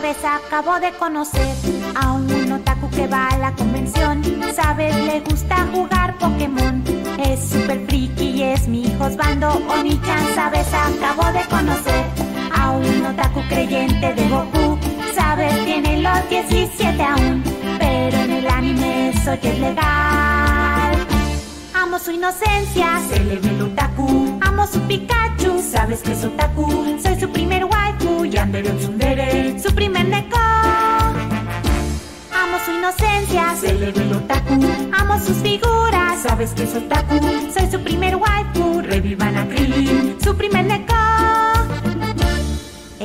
¿Sabes? acabo de conocer a un otaku que va a la convención. Sabes, le gusta jugar Pokémon. Es super friki y es mi Josbando Oni-chan. Sabes, acabo de conocer a un otaku creyente de Goku. Sabes, tiene los 17 aún. Pero en el anime soy es legal. Amo su inocencia, se le ve el otaku Amo su Pikachu. Sabes que es otaku, soy su primer waifu. Yandere tsundere, su primer neko. Amo su inocencia, se le otaku. Amo sus figuras, sabes que es otaku, soy su primer waifu. Revivan a su primer neko.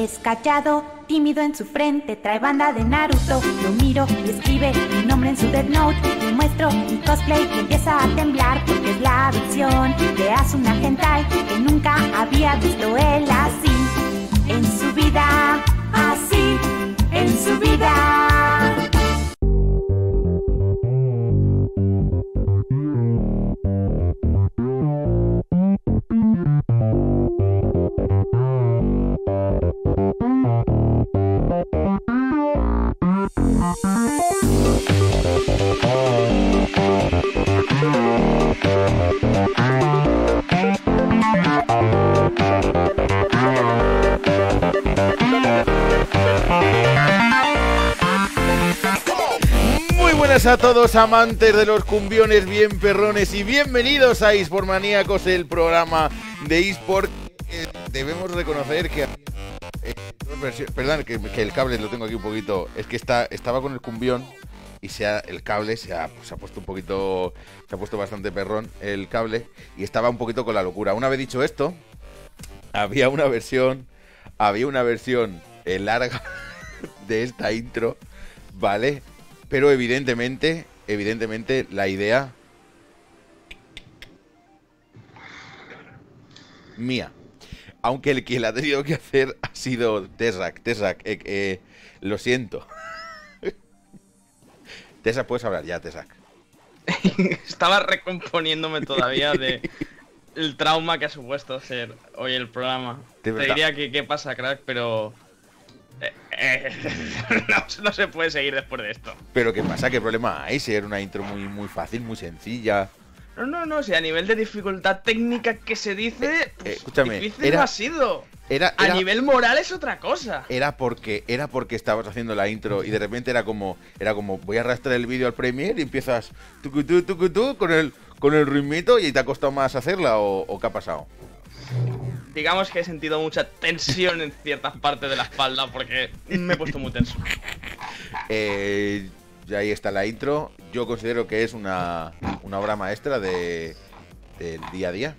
Es callado, tímido en su frente, trae banda de Naruto. Lo miro y escribe mi nombre en su dead Note. Le muestro mi cosplay que empieza a temblar porque es la visión de Asuna Gentai que nunca había visto él así. En su vida, así, en su vida. Muy buenas a todos amantes de los cumbiones bien perrones y bienvenidos a Ispormaníacos, el programa de eSport debemos reconocer que Perdón, que, el cable lo tengo aquí un poquito. Es que está, estaba con el cumbión y se ha, el cable pues, se ha, puesto un poquito. Se ha puesto bastante perrón el cable y estaba un poquito con la locura. Una vez dicho esto, había una versión. Había una versión eh, larga de esta intro, ¿vale? Pero evidentemente, evidentemente la idea. Mía. Aunque el que la ha tenido que hacer ha sido Tesak, Tezak, eh, eh, lo siento. Tezak puedes hablar ya, Tezak. Estaba recomponiéndome todavía de el trauma que ha supuesto ser hoy el programa. Te diría que qué pasa, crack, pero... Eh, no, se puede seguir después de esto. Pero qué pasa, qué problema hay. Si era una intro muy, muy fácil, muy sencilla. No, no, no, Si a nivel de dificultad técnica que se dice, eh, pues, escúchame, difícil era, no ha sido. Era, a nivel moral es otra cosa. Era porque, era porque estabas haciendo la intro y de repente era como, era como, voy a arrastrar el vídeo al premier y empiezas tú tú tú con el con el ritmito y te ha costado más hacerla o, o qué ha pasado. Digamos que he sentido mucha tensión en ciertas partes de la espalda porque me he puesto muy tenso. Eh, ya ahí está la intro. Yo considero que es una, obra maestra de, del día a día.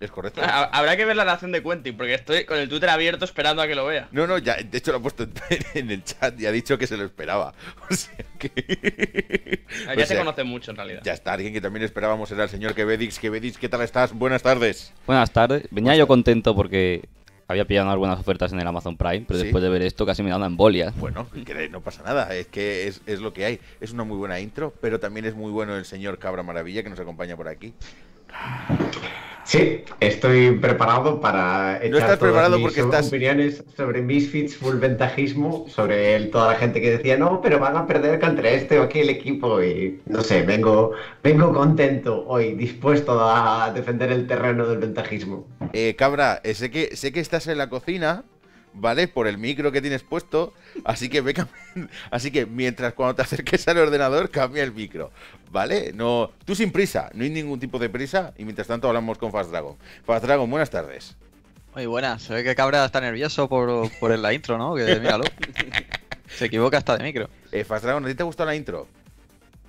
Es correcto. Habrá que ver la reacción de Quentin, porque estoy con el Twitter abierto esperando a que lo vea. No, no, ya, de hecho lo ha puesto en el chat y ha dicho que se lo esperaba. O sea que. Ah, ya se conoce mucho en realidad. Ya está, alguien que también esperábamos era el señor Kebedix. Kebedix, ¿qué tal estás? Buenas tardes. Buenas tardes. Venía yo contento porque había pillado algunas ofertas en el Amazon Prime, pero después de ver esto casi me da una embolia. Bueno, no pasa nada, es que es, es lo que hay. Es una muy buena intro, pero también es muy bueno el señor Cabra Maravilla que nos acompaña por aquí. Sí, estoy preparado para echar no estás preparado mis porque opiniones sobre Misfits, full ventajismo, sobre toda la gente que decía, no, pero van a perder contra este o aquel equipo y no sé, vengo, vengo contento hoy, dispuesto a defender el terreno del ventajismo. Eh, cabra, eh, sé que, sé que estás en la cocina, ¿vale? Por el micro que tienes puesto. Así que ve así que mientras cuando te acerques al ordenador, cambia el micro, ¿vale? No, tú sin prisa, no hay ningún tipo de prisa. Y mientras tanto hablamos con Fast Dragon. Fast Dragon, buenas tardes. Muy buenas, se ve que Cabra está nervioso por, por la intro, ¿no? Que míralo. se equivoca hasta de micro. Eh, Fast Dragon, ¿a ti te ha gustado la intro?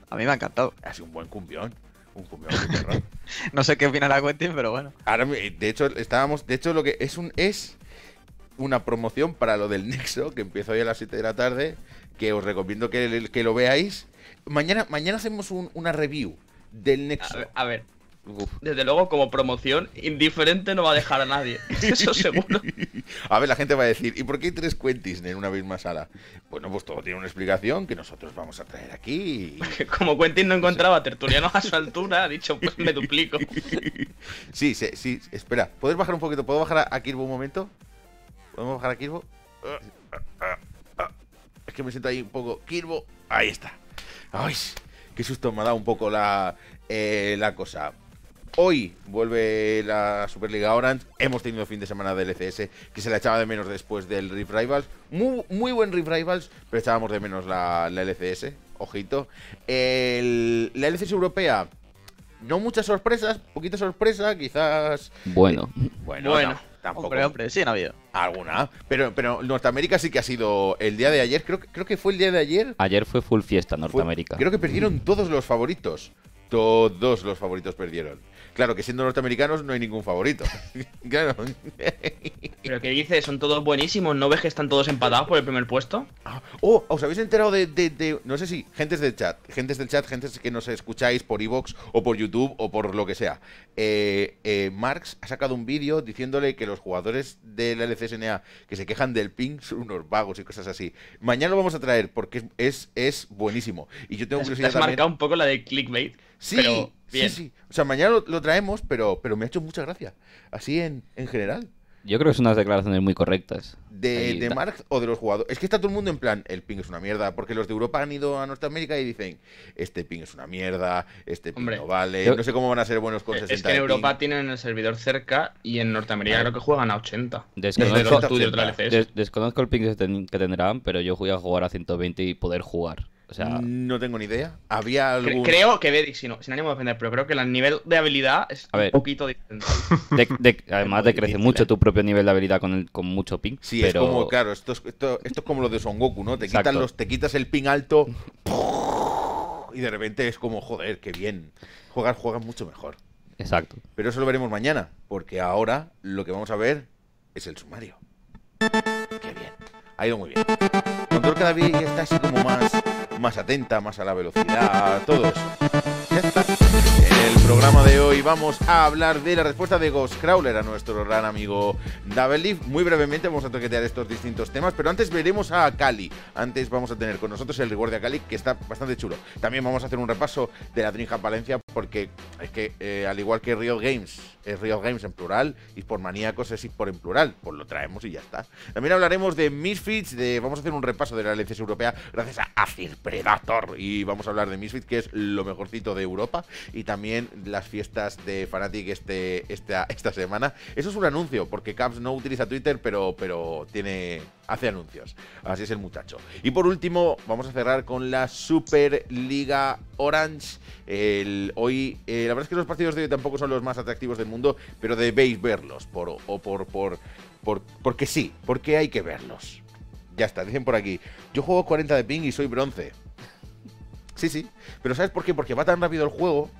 A mí me ha encantado. Ha sido un buen cumbión un cumbión no sé qué opinará Quentin, pero bueno. Eh, de hecho, estábamos. De hecho, lo que es un. Es una promoción para lo del Nexo, que empieza hoy a las 7 de la tarde, que os recomiendo que, que lo veáis. Mañana, mañana hacemos una review del Nexo. A ver. Desde luego, como promoción, indiferente no va a dejar a nadie. Eso seguro. a ver, la gente va a decir, ¿y por qué hay tres Quentin en una misma sala? Bueno, pues todo tiene una explicación que nosotros vamos a traer aquí. como Quentin no encontraba tertulianos a su altura, ha dicho, pues me duplico. sí, sí, sí, espera, ¿puedes bajar un poquito? ¿Puedo bajar aquí un momento? ¿Podemos bajar a Kirbo? Es que me siento ahí un poco. Kirbo, ahí está. ¡Ay! Qué susto me ha dado un poco la, eh, cosa. Hoy vuelve la Superliga Orange. Hemos tenido fin de semana del LCS e que se la echaba de menos después del Rift Rivals. Muy, buen Rift Rivals, pero echábamos de menos la, LCS. Ojito. la LCS europea, no muchas sorpresas, poquita sorpresa, quizás. bueno, bueno. Tampoco. sí habido. Alguna. Pero, pero Norteamérica sí que ha sido el día de ayer. Creo, creo que fue el día de ayer. Ayer fue full fiesta Norteamérica. creo que perdieron todos los favoritos. Todos los favoritos perdieron. Claro, que siendo norteamericanos no hay ningún favorito. claro. Pero ¿qué dices? Son todos buenísimos. ¿No ves que están todos empatados por el primer puesto? Ah, oh, ¿os habéis enterado de, No sé si... Gentes del chat. Gentes del chat, gentes que nos escucháis por Evox o por YouTube o por lo que sea. Eh, eh, Marx ha sacado un vídeo diciéndole que los jugadores de la LCSNA que se quejan del ping son unos vagos y cosas así. Mañana lo vamos a traer porque es, es buenísimo. Y yo tengo ¿Te Has marcado un poco la de clickbait? Sí, sí, sí. O sea, mañana lo, traemos, pero, pero me ha hecho mucha gracia. Así en, en general. Yo creo que son unas declaraciones muy correctas. De, de Marx o de los jugadores. Es que está todo el mundo en plan, el ping es una mierda, porque los de Europa han ido a Norteamérica y dicen, este ping es una mierda, este ping no vale, no sé cómo van a ser buenos con Es que en Europa tienen el servidor cerca y en Norteamérica creo que juegan a 80. Desconozco, el ping que tendrán, pero yo voy a jugar a 120 y poder jugar. O sea, no tengo ni idea. Había algún... Creo que si sin ánimo de defender, pero creo que el nivel de habilidad es un poquito diferente. De, de, además, decrece mucho ¿eh? tu propio nivel de habilidad con, con mucho ping. Sí, es como, claro, esto es, como lo de Son Goku, ¿no? Te, quitan los, te quitas el ping alto y de repente es como, joder, qué bien. Juegas, juegas mucho mejor. Exacto. Pero eso lo veremos mañana, porque ahora lo que vamos a ver es el sumario. Qué bien. Ha ido muy bien. Control cada vez está como más más atenta, más a la velocidad, todo eso el programa de hoy vamos a hablar de la respuesta de Ghostcrawler a nuestro gran amigo Lee. Muy brevemente vamos a toquetear estos distintos temas, pero antes veremos a Cali. Antes vamos a tener con nosotros el rigor de Akali, que está bastante chulo. También vamos a hacer un repaso de la Trinja Valencia, porque es que, eh, al igual que Riot Games, es Riot Games en plural, y por maníacos es por en plural, pues lo traemos y ya está. También hablaremos de Misfits, de, vamos a hacer un repaso de la LCS europea gracias a Acid Predator, y vamos a hablar de Misfits, que es lo mejorcito de Europa, y también las fiestas de Fanatic este, esta, esta semana. Eso es un anuncio, porque Caps no utiliza Twitter, pero, pero tiene, hace anuncios. Así es el muchacho. Y por último, vamos a cerrar con la Superliga Orange. El, hoy, eh, la verdad es que los partidos de hoy tampoco son los más atractivos del mundo, pero debéis verlos, por, o por, por, por, porque sí, porque hay que verlos. Ya está, dicen por aquí. Yo juego 40 de ping y soy bronce. Sí, sí. Pero ¿sabes por qué? Porque va tan rápido el juego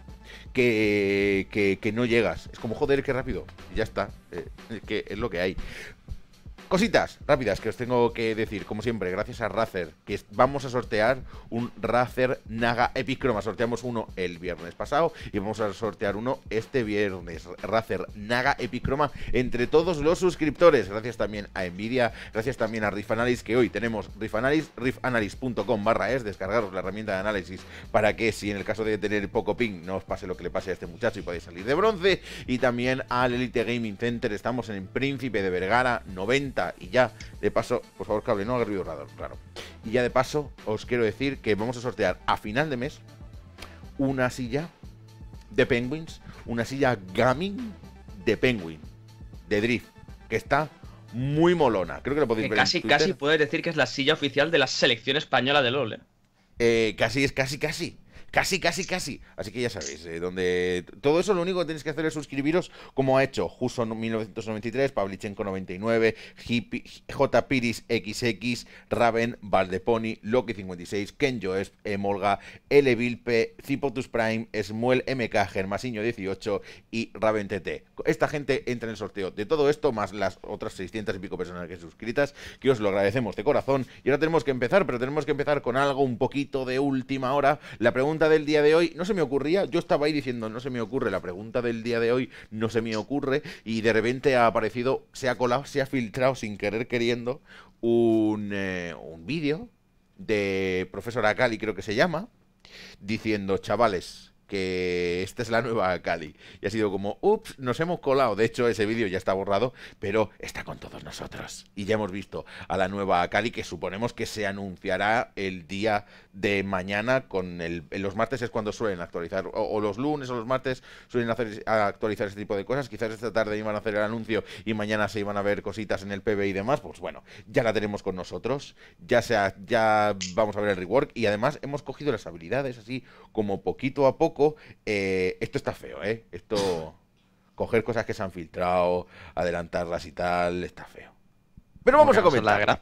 que, que, no llegas. Es como, joder, qué rápido. ya está. Eh, que es lo que hay. Cositas rápidas que os tengo que decir, como siempre, gracias a Razer, que vamos a sortear un Razer Naga Epicroma. Sorteamos uno el viernes pasado y vamos a sortear uno este viernes. Razer Naga Epicroma entre todos los suscriptores. Gracias también a Nvidia, gracias también a Riff Analysis, que hoy tenemos Riff Analysis, riffanalysis.com barra es, descargaros la herramienta de análisis para que si en el caso de tener poco ping no os pase lo que le pase a este muchacho y podéis salir de bronce. Y también al Elite Gaming Center, estamos en Príncipe de Vergara 90 y ya, de paso, por favor, cable, no haga ruido raro, Y ya de paso, os quiero decir que vamos a sortear a final de mes una silla de Penguins, una silla gaming de Penguin, de Drift, que está muy molona. Creo que lo podéis Casi, casi puedes decir que es la silla oficial de la selección española de LOL. ¿eh? Eh, casi, es casi, casi. Casi, casi, casi. Así que ya sabéis, eh, donde todo eso lo único que tenéis que hacer es suscribiros, como ha hecho Juso 1993, Pavlichenko 99, J. Piris XX, Raven, Valdeponi, Loki 56, Ken Joesp, Emolga, L. Vilpe, Prime, Smuel MK, Germasiño 18 y Raven TT. Esta gente entra en el sorteo de todo esto, más las otras 600 y pico personas que suscritas, que os lo agradecemos de corazón. Y ahora tenemos que empezar, pero tenemos que empezar con algo un poquito de última hora. La pregunta del día de hoy no se me ocurría. Yo estaba ahí diciendo no se me ocurre, la pregunta del día de hoy no se me ocurre. Y de repente ha aparecido, se ha colado, se ha filtrado sin querer queriendo un, eh, un vídeo de profesor Akali, creo que se llama, diciendo, chavales, que esta es la nueva Cali. Y ha sido como, ups, nos hemos colado. De hecho, ese vídeo ya está borrado, pero está con todos nosotros. Y ya hemos visto a la nueva Cali, que suponemos que se anunciará el día de mañana. con el, Los martes es cuando suelen actualizar, o, los lunes o los martes suelen hacer, actualizar este tipo de cosas. Quizás esta tarde iban a hacer el anuncio y mañana se iban a ver cositas en el PB y demás. Pues bueno, ya la tenemos con nosotros. Ya, sea, ya vamos a ver el rework. Y además hemos cogido las habilidades así como poquito a poco eh, esto está feo, ¿eh? Esto, coger cosas que se han filtrado, adelantarlas y tal, está feo. Pero vamos a comentarla.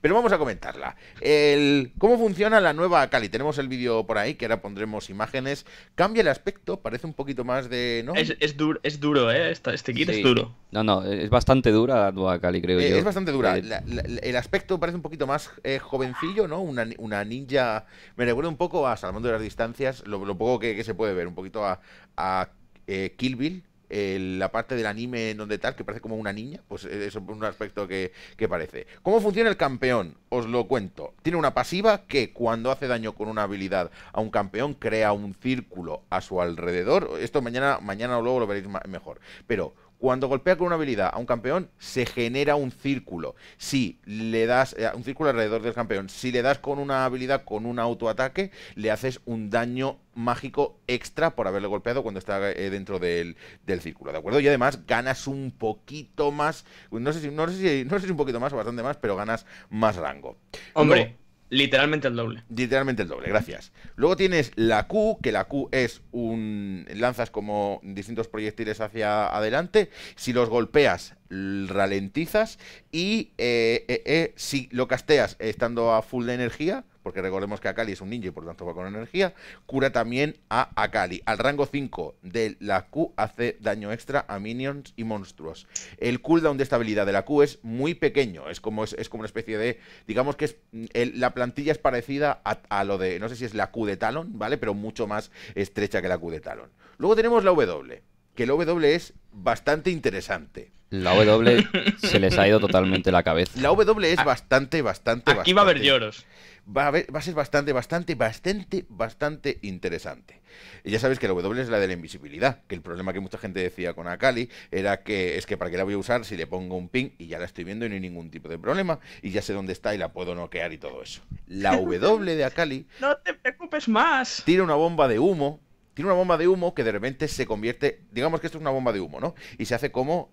Pero vamos a comentarla. El, ¿Cómo funciona la nueva Akali? Tenemos el vídeo por ahí, que ahora pondremos imágenes. Cambia el aspecto, parece un poquito más de. ¿no? Es, duro, es duro, ¿eh? este kit es duro. No, no, es bastante dura la nueva Kali, creo eh, yo. Es bastante dura. Eh, el aspecto parece un poquito más eh, jovencillo, ¿no? Una, una, ninja. Me recuerda un poco a Salmando de las Distancias, lo, poco que, se puede ver, un poquito a, a Kill Bill la parte del anime en donde tal, que parece como una niña, pues e, es un aspecto que, que, parece. ¿Cómo funciona el campeón? Os lo cuento. Tiene una pasiva que cuando hace daño con una habilidad a un campeón, crea un círculo a su alrededor. Esto mañana, mañana o luego lo veréis mejor. Pero cuando golpea con una habilidad a un campeón, se genera un círculo. Si le das eh, un círculo alrededor del campeón, si le das con una habilidad con un autoataque, le haces un daño mágico extra por haberle golpeado cuando está eh, dentro del, círculo, ¿de acuerdo? Y además ganas un poquito más, no sé si no sé un poquito más o bastante más, pero ganas más rango. Hombre, Literalmente el doble. Literalmente el doble, gracias. Luego tienes la Q, que la Q es un. lanzas como distintos proyectiles hacia adelante. Si los golpeas, ralentizas y eh, eh, eh, si lo casteas estando a full de energía, porque recordemos que Akali es un ninja y por tanto va con energía, cura también a Akali. Al rango 5 de la Q hace daño extra a minions y monstruos. El cooldown de estabilidad de la Q es muy pequeño, es como, es, como una especie de, digamos que es, mm, la plantilla es parecida a, lo de, no sé si es la Q de Talon, ¿vale? Pero mucho más estrecha que la Q de Talon. Luego tenemos la W, que la W es bastante interesante. La W se les ha ido totalmente la cabeza. La W es ah. bastante, bastante, Aquí va a haber lloros. Va a, ser bastante, bastante, bastante, bastante interesante. Y ya sabes que la W es la de la invisibilidad, que el problema que mucha gente decía con Akali era que es que para qué la voy a usar si le pongo un ping y ya la estoy viendo y no hay ningún tipo de problema y ya sé dónde está y la puedo noquear y todo eso. La W de Akali... no te preocupes más. Tira una bomba de humo tiene una bomba de humo que de repente se convierte, digamos que esto es una bomba de humo, ¿no? Y se hace como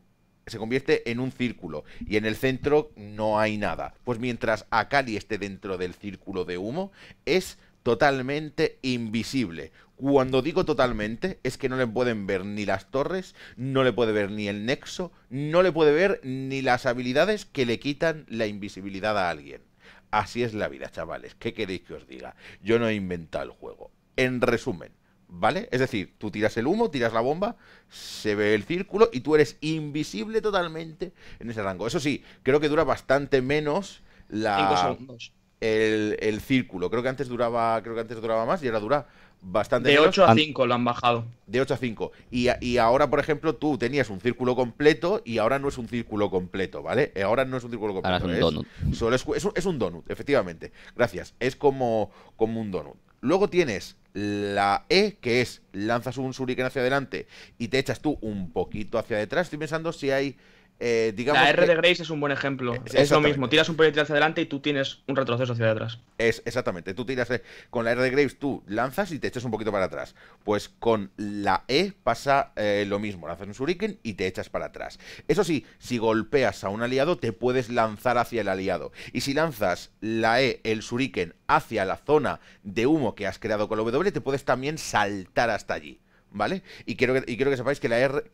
se convierte en un círculo y en el centro no hay nada. Pues mientras Akali esté dentro del círculo de humo, es totalmente invisible. Cuando digo totalmente, es que no le pueden ver ni las torres, no le puede ver ni el nexo, no le puede ver ni las habilidades que le quitan la invisibilidad a alguien. Así es la vida, chavales. ¿Qué queréis que os diga? Yo no he inventado el juego. En resumen, ¿Vale? Es decir, tú tiras el humo, tiras la bomba, se ve el círculo y tú eres invisible totalmente en ese rango. Eso sí, creo que dura bastante menos el, círculo. Creo que antes duraba, creo que antes duraba más y ahora dura bastante De 8 a 5 lo han bajado. De 8 a 5. Y, ahora, por ejemplo, tú tenías un círculo completo y ahora no es un círculo completo, ¿vale? Eh, ahora no es un círculo completo. es un donut. Es, es, un donut, efectivamente. Gracias. Es como, como un donut. Luego tienes la E, que es lanzas un shuriken hacia adelante y te echas tú un poquito hacia detrás. Estoy pensando si hay eh, la R de Graves es un buen ejemplo. Eh, es, lo mismo, tiras un proyectil hacia adelante y tú tienes un retroceso hacia atrás. Es, exactamente, tú tiras eh, con la R de Graves, tú lanzas y te echas un poquito para atrás. Pues con la E pasa lo mismo, lanzas un shuriken y te echas para atrás. Eso sí, si golpeas a un aliado, te puedes lanzar hacia el aliado. Y si lanzas la E, el shuriken, hacia la zona de humo que has creado con el W, te puedes también saltar hasta allí. ¿vale? Y quiero que, sepáis que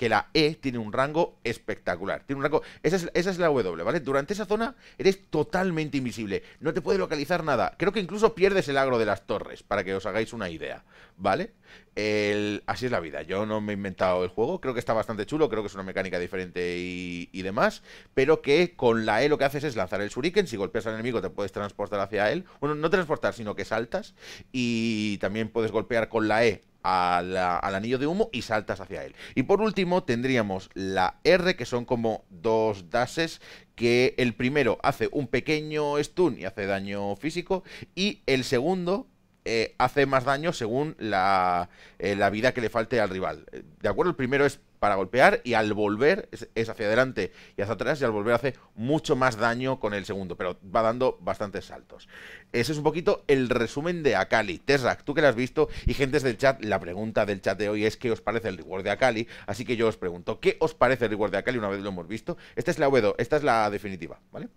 la, E tiene un rango espectacular. Tiene un rango. Esa es, la W, ¿vale? Durante esa zona eres totalmente invisible. No te puede localizar nada. Creo que incluso pierdes el agro de las torres, para que os hagáis una idea, ¿vale? así es la vida. Yo no me he inventado el juego. Creo que está bastante chulo. Creo que es una mecánica diferente y, demás. Pero que con la E lo que haces es lanzar el shuriken. Si golpeas al enemigo, te puedes transportar hacia él. Bueno, no transportar, sino que saltas. Y también puedes golpear con la E al anillo de humo y saltas hacia él. Y por último tendríamos la R, que son como dos dashes, que el primero hace un pequeño stun y hace daño físico, y el segundo eh, hace más daño según eh, la vida que le falte al rival. Eh, ¿De acuerdo? El primero es para golpear y al volver es, hacia adelante y hacia atrás y al volver hace mucho más daño con el segundo, pero va dando bastantes saltos. Ese es un poquito el resumen de Akali. Terrak, tú que lo has visto y gente del chat, la pregunta del chat de hoy es qué os parece el reward de Akali, así que yo os pregunto, ¿qué os parece el reward de Akali una vez lo hemos visto? Esta es la w esta es la definitiva, ¿vale?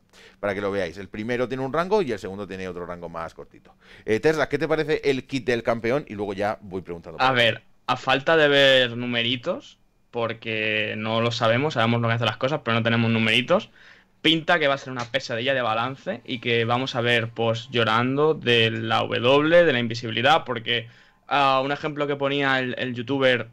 Para que lo veáis. El primero tiene un rango y el segundo tiene otro rango más cortito. Eh, ¿qué te parece el kit del campeón? Y luego ya voy preguntando. A ver, a falta de ver numeritos, porque no lo sabemos, sabemos lo que hacen las cosas, pero no tenemos numeritos. Pinta que va a ser una pesadilla de balance y que vamos a ver pues llorando de la W, de la invisibilidad, porque a ah, un ejemplo que ponía el youtuber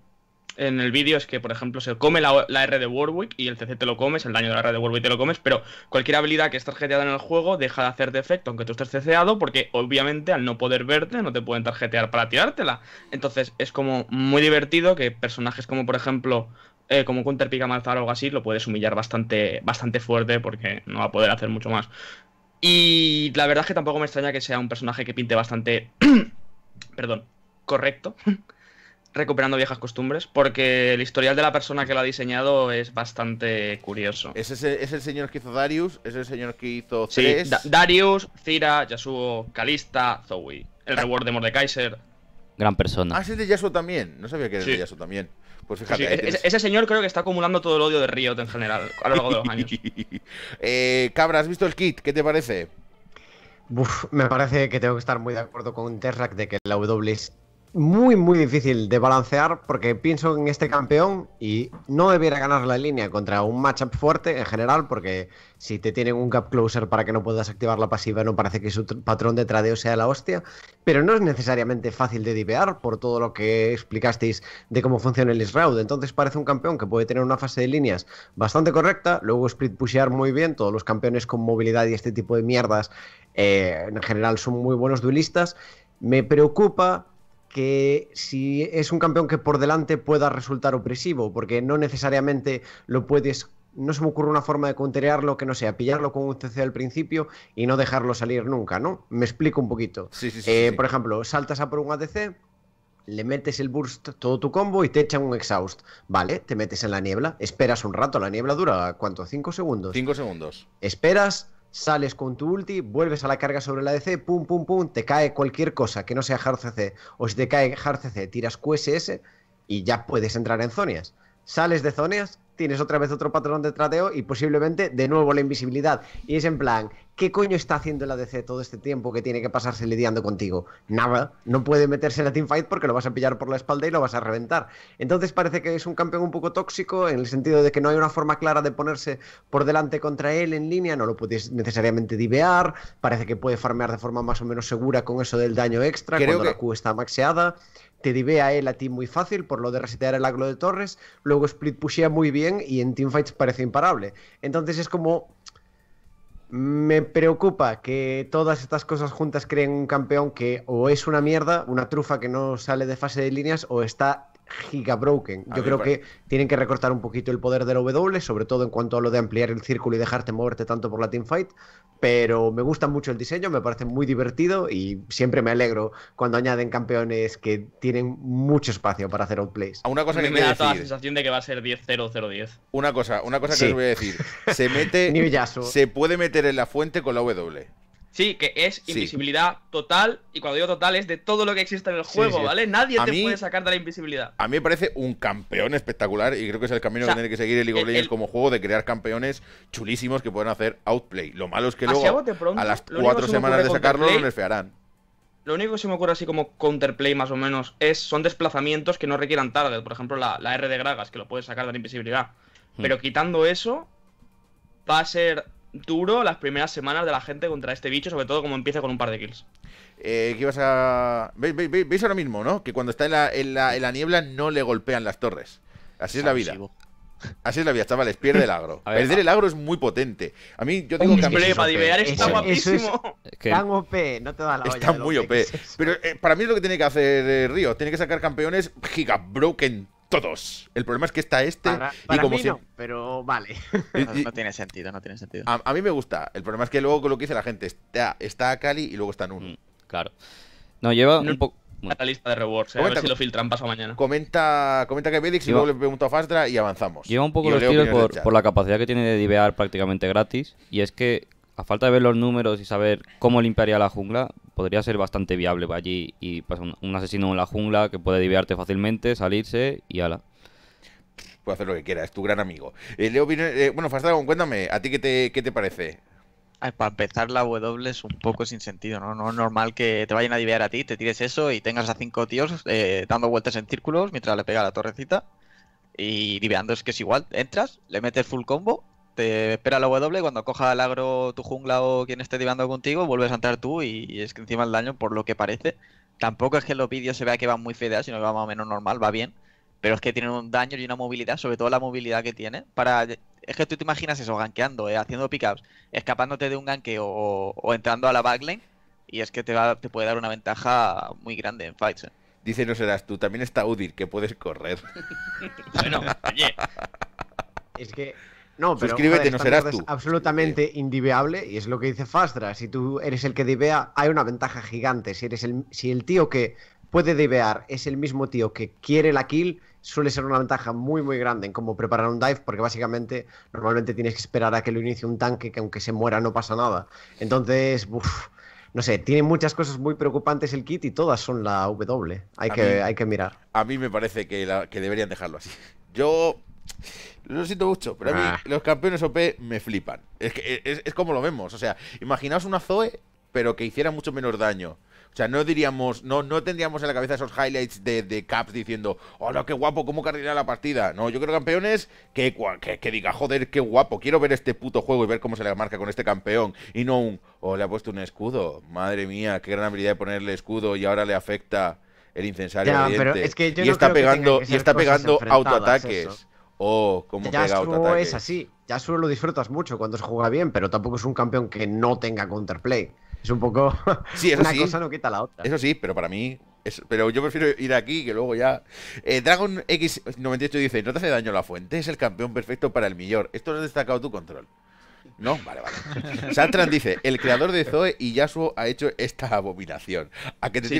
en el vídeo es que, por ejemplo, se come la, R de Warwick y el CC te lo comes, el daño de la R de Warwick te lo comes, pero cualquier habilidad que estés tarjeteada en el juego deja de hacer defecto aunque tú estés CCado, porque obviamente al no poder verte no te pueden tarjetear para tirártela. Entonces es como muy divertido que personajes como, por ejemplo, eh, como Counter Pica o algo así, lo puedes humillar bastante, bastante fuerte porque no va a poder hacer mucho más. Y la verdad es que tampoco me extraña que sea un personaje que pinte bastante. Perdón, correcto. recuperando viejas costumbres, porque el historial de la persona que lo ha diseñado es bastante curioso. Es, ese, el señor que hizo Darius, es el señor que hizo Darius, Cira, Yasuo, Kalista, Zoe, el reward de Mordekaiser. Gran persona. Ah, es de Yasuo también. No sabía que era de Yasuo también. Pues fíjate. Ese señor creo que está acumulando todo el odio de Riot en general a lo largo de los años. Eh, Cabra, ¿has visto el kit? ¿Qué te parece? me parece que tengo que estar muy de acuerdo con Terrak de que la W es muy, muy difícil de balancear porque pienso en este campeón y no debiera ganar la línea contra un matchup fuerte en general porque si te tienen un gap closer para que no puedas activar la pasiva no parece que su patrón de tradeo sea la hostia, pero no es necesariamente fácil de divear por todo lo que explicasteis de cómo funciona el Israel, entonces parece un campeón que puede tener una fase de líneas bastante correcta, luego split pushear muy bien, todos los campeones con movilidad y este tipo de mierdas eh, en general son muy buenos duelistas, me preocupa que si es un campeón que por delante pueda resultar opresivo, porque no necesariamente lo puedes no se me ocurre una forma de conterearlo que no sea pillarlo con un CC al principio y no dejarlo salir nunca, ¿no? Me explico un poquito. Sí, sí, sí, eh, por ejemplo, saltas a por un ADC, le metes el burst todo tu combo y te echan un exhaust. Vale, te metes en la niebla, esperas un rato, la niebla dura, ¿cuánto? cinco segundos? cinco segundos. Esperas, sales con tu ulti, vuelves a la carga sobre la DC, pum, pum, pum, te cae cualquier cosa que no sea hard CC, o si te cae hard CC, tiras QSS y ya puedes entrar en zonas. Sales de zonas, tienes otra vez otro patrón de trateo y posiblemente de nuevo la invisibilidad. Y es en plan, ¿qué coño está haciendo el ADC todo este tiempo que tiene que pasarse lidiando contigo? Nada, no puede meterse en la teamfight porque lo vas a pillar por la espalda y lo vas a reventar. Entonces parece que es un campeón un poco tóxico en el sentido de que no hay una forma clara de ponerse por delante contra él en línea, no lo puedes necesariamente divear, parece que puede farmear de forma más o menos segura con eso del daño extra cuando que... la Q está maxeada te divé a él e a ti muy fácil por lo de resetear el aglo de Torres, luego Split pushea muy bien y en teamfights parece imparable. Entonces es como... Me preocupa que todas estas cosas juntas creen un campeón que o es una mierda, una trufa que no sale de fase de líneas, o está broken, Yo creo que tienen que recortar un poquito el poder de la W, sobre todo en cuanto a lo de ampliar el círculo y dejarte moverte tanto por la teamfight, pero me gusta mucho el diseño, me parece muy divertido y siempre me alegro cuando añaden campeones que tienen mucho espacio para hacer outplays. Una cosa que me, da toda la sensación de que va a ser 10-0-0-10. Una cosa, una cosa que os voy a decir. Se mete... se puede meter en la fuente con la W. Sí, que es invisibilidad total, y cuando digo total es de todo lo que existe en el juego, ¿vale? Nadie te puede sacar de la invisibilidad. A mí me parece un campeón espectacular y creo que es el camino que tiene que seguir el League of Legends como juego de crear campeones chulísimos que pueden hacer outplay. Lo malo es que luego a las cuatro semanas de sacarlo lo Lo único que se me ocurre así como counterplay más o menos es son desplazamientos que no requieran target, por ejemplo la, R de Gragas, que lo puedes sacar de la invisibilidad. Hmm. Pero quitando eso, va a ser duro las primeras semanas de la gente contra este bicho, sobre todo como empieza con un par de kills. Eh, que ibas a. ¿Veis, ahora mismo, ¿no? Que cuando está en la, en, la, niebla no le golpean las torres. Así es la vida. Así es la vida, chavales. Pierde el agro. Perder el agro es muy potente. A mí, yo tengo que. Hombre, para divear está guapísimo. es OP, no te da la olla Está muy OP. Pero eh, para mí es lo que tiene que hacer el eh, Río. Tiene que sacar campeones gigabroken todos. El problema es que está este para, y como mí no, pero vale. No, tiene sentido, no tiene sentido. A, mí me gusta. El problema es que luego lo que dice la gente está está Cali y luego está en mm, claro. No lleva un poco lista de rewards, eh, a ver si lo filtran paso mañana. Comenta, comenta que Medix y luego le pregunto a Fastra y avanzamos. Lleva un poco los tiros por, por, la capacidad que tiene de divear prácticamente gratis. Y es que a falta de ver los números y saber cómo limpiaría la jungla, podría ser bastante viable para allí y pasar pues, un, asesino en la jungla que puede diviarte fácilmente, salirse y ala. Puede hacer lo que quiera, es tu gran amigo. Eh, Leo, eh, bueno, Fastagon, cuéntame, ¿a ti qué te, qué te parece? para empezar, la W es un poco sin sentido, ¿no? No es normal que te vayan a divear a ti, te tires eso y tengas a cinco tíos eh, dando vueltas en círculos mientras le pega la torrecita. Y diveando es que es igual, entras, le metes full combo espera la W, cuando coja el agro tu jungla o quien esté divando contigo, vuelves a entrar tú y, es que encima el daño, por lo que parece, tampoco es que en los vídeos se vea que va muy fea sino que va más o menos normal, va bien. Pero es que tienen un daño y una movilidad, sobre todo la movilidad que tiene, para... Es que tú te imaginas eso, gankeando, eh, haciendo pickups, escapándote de un ganque o, entrando a la backlane, y es que te, va, te puede dar una ventaja muy grande en fights. Eh. Dice, no serás tú, también está Udir, que puedes correr. bueno, oye. Es que no, pero Es absolutamente indiveable y es lo que dice Fastra. Si tú eres el que divea, hay una ventaja gigante. Si, eres el, si el tío que puede divear es el mismo tío que quiere la kill, suele ser una ventaja muy muy grande en cómo preparar un dive, porque básicamente normalmente tienes que esperar a que lo inicie un tanque que aunque se muera no pasa nada. Entonces, uff no sé, tiene muchas cosas muy preocupantes el kit y todas son la W. Hay, que, hay que mirar. A mí me parece que, que deberían dejarlo así. Yo lo siento mucho, pero a mí ah. los campeones OP me flipan. Es, que, es, como lo vemos. O sea, imaginaos una Zoe, pero que hiciera mucho menos daño. O sea, no diríamos, no, no tendríamos en la cabeza esos highlights de, de Caps diciendo, hola, qué guapo, cómo carrera la partida. No, yo creo campeones que, que, que, diga, joder, qué guapo, quiero ver este puto juego y ver cómo se le marca con este campeón. Y no un, oh, le ha puesto un escudo. Madre mía, qué gran habilidad de ponerle escudo y ahora le afecta el incensario. y, está pegando, y está pegando autoataques. Oh, cómo Yasuo es así. Yasuo lo disfrutas mucho cuando se juega bien, pero tampoco es un campeón que no tenga counterplay. Es un poco. Sí, eso Una cosa no quita la otra. Eso sí, pero para mí. Pero yo prefiero ir aquí que luego ya. Eh, Dragon X98 dice: No te hace daño la fuente, es el campeón perfecto para el millón. Esto lo ha destacado tu control. No, vale, vale. Santran dice, el creador de Zoe y Yasuo ha hecho esta abominación. ¿A qué te sí,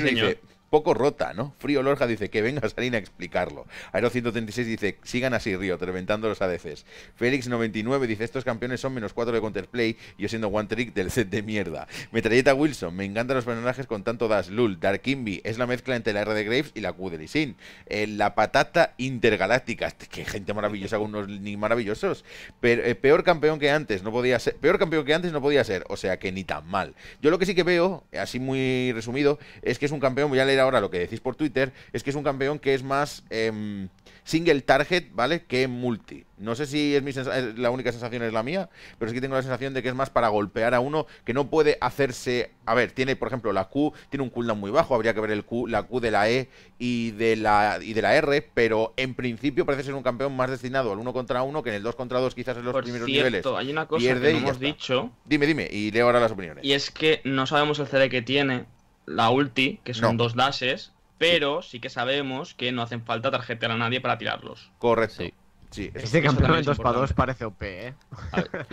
poco rota, ¿no? Frío Lorja dice que venga Salina a explicarlo. Aero 136 dice, sigan así, Río, reventando los ADCs. Félix 99 dice, estos campeones son menos 4 de Counterplay, yo siendo one trick del set de mierda. Metralleta Wilson, me encantan los personajes con tanto das. Lul, Dark kimby es la mezcla entre la R de Graves y la Q de sin eh, la patata intergaláctica, qué gente maravillosa algunos, ni maravillosos. Pero, eh, peor campeón que antes, no podía ser. Peor campeón que antes no podía ser, o sea que ni tan mal. Yo lo que sí que veo, así muy resumido, es que es un campeón, ya le ahora lo que decís por Twitter es que es un campeón que es más em, single target, ¿vale? Que multi. No sé si es la única sensación es la mía, pero es que tengo la sensación de que es más para golpear a uno que no puede hacerse. A ver, tiene, por ejemplo, la Q, tiene un cooldown muy bajo, habría que ver el Q, la Q de la E y de la, R, pero en principio parece ser un campeón más destinado al uno contra uno que en el 2 contra 2, quizás en los primeros niveles. Hay una cosa que hemos dicho. Dime, dime, y leo ahora las opiniones. Y es que no sabemos el CD que tiene la ulti, que son dos dashes, pero sí. que sabemos que no hacen falta Tarjetar a nadie para tirarlos. Correcto. Sí. este campeón ¿eh? en 2 para 2 parece OP, ¿eh? Ver,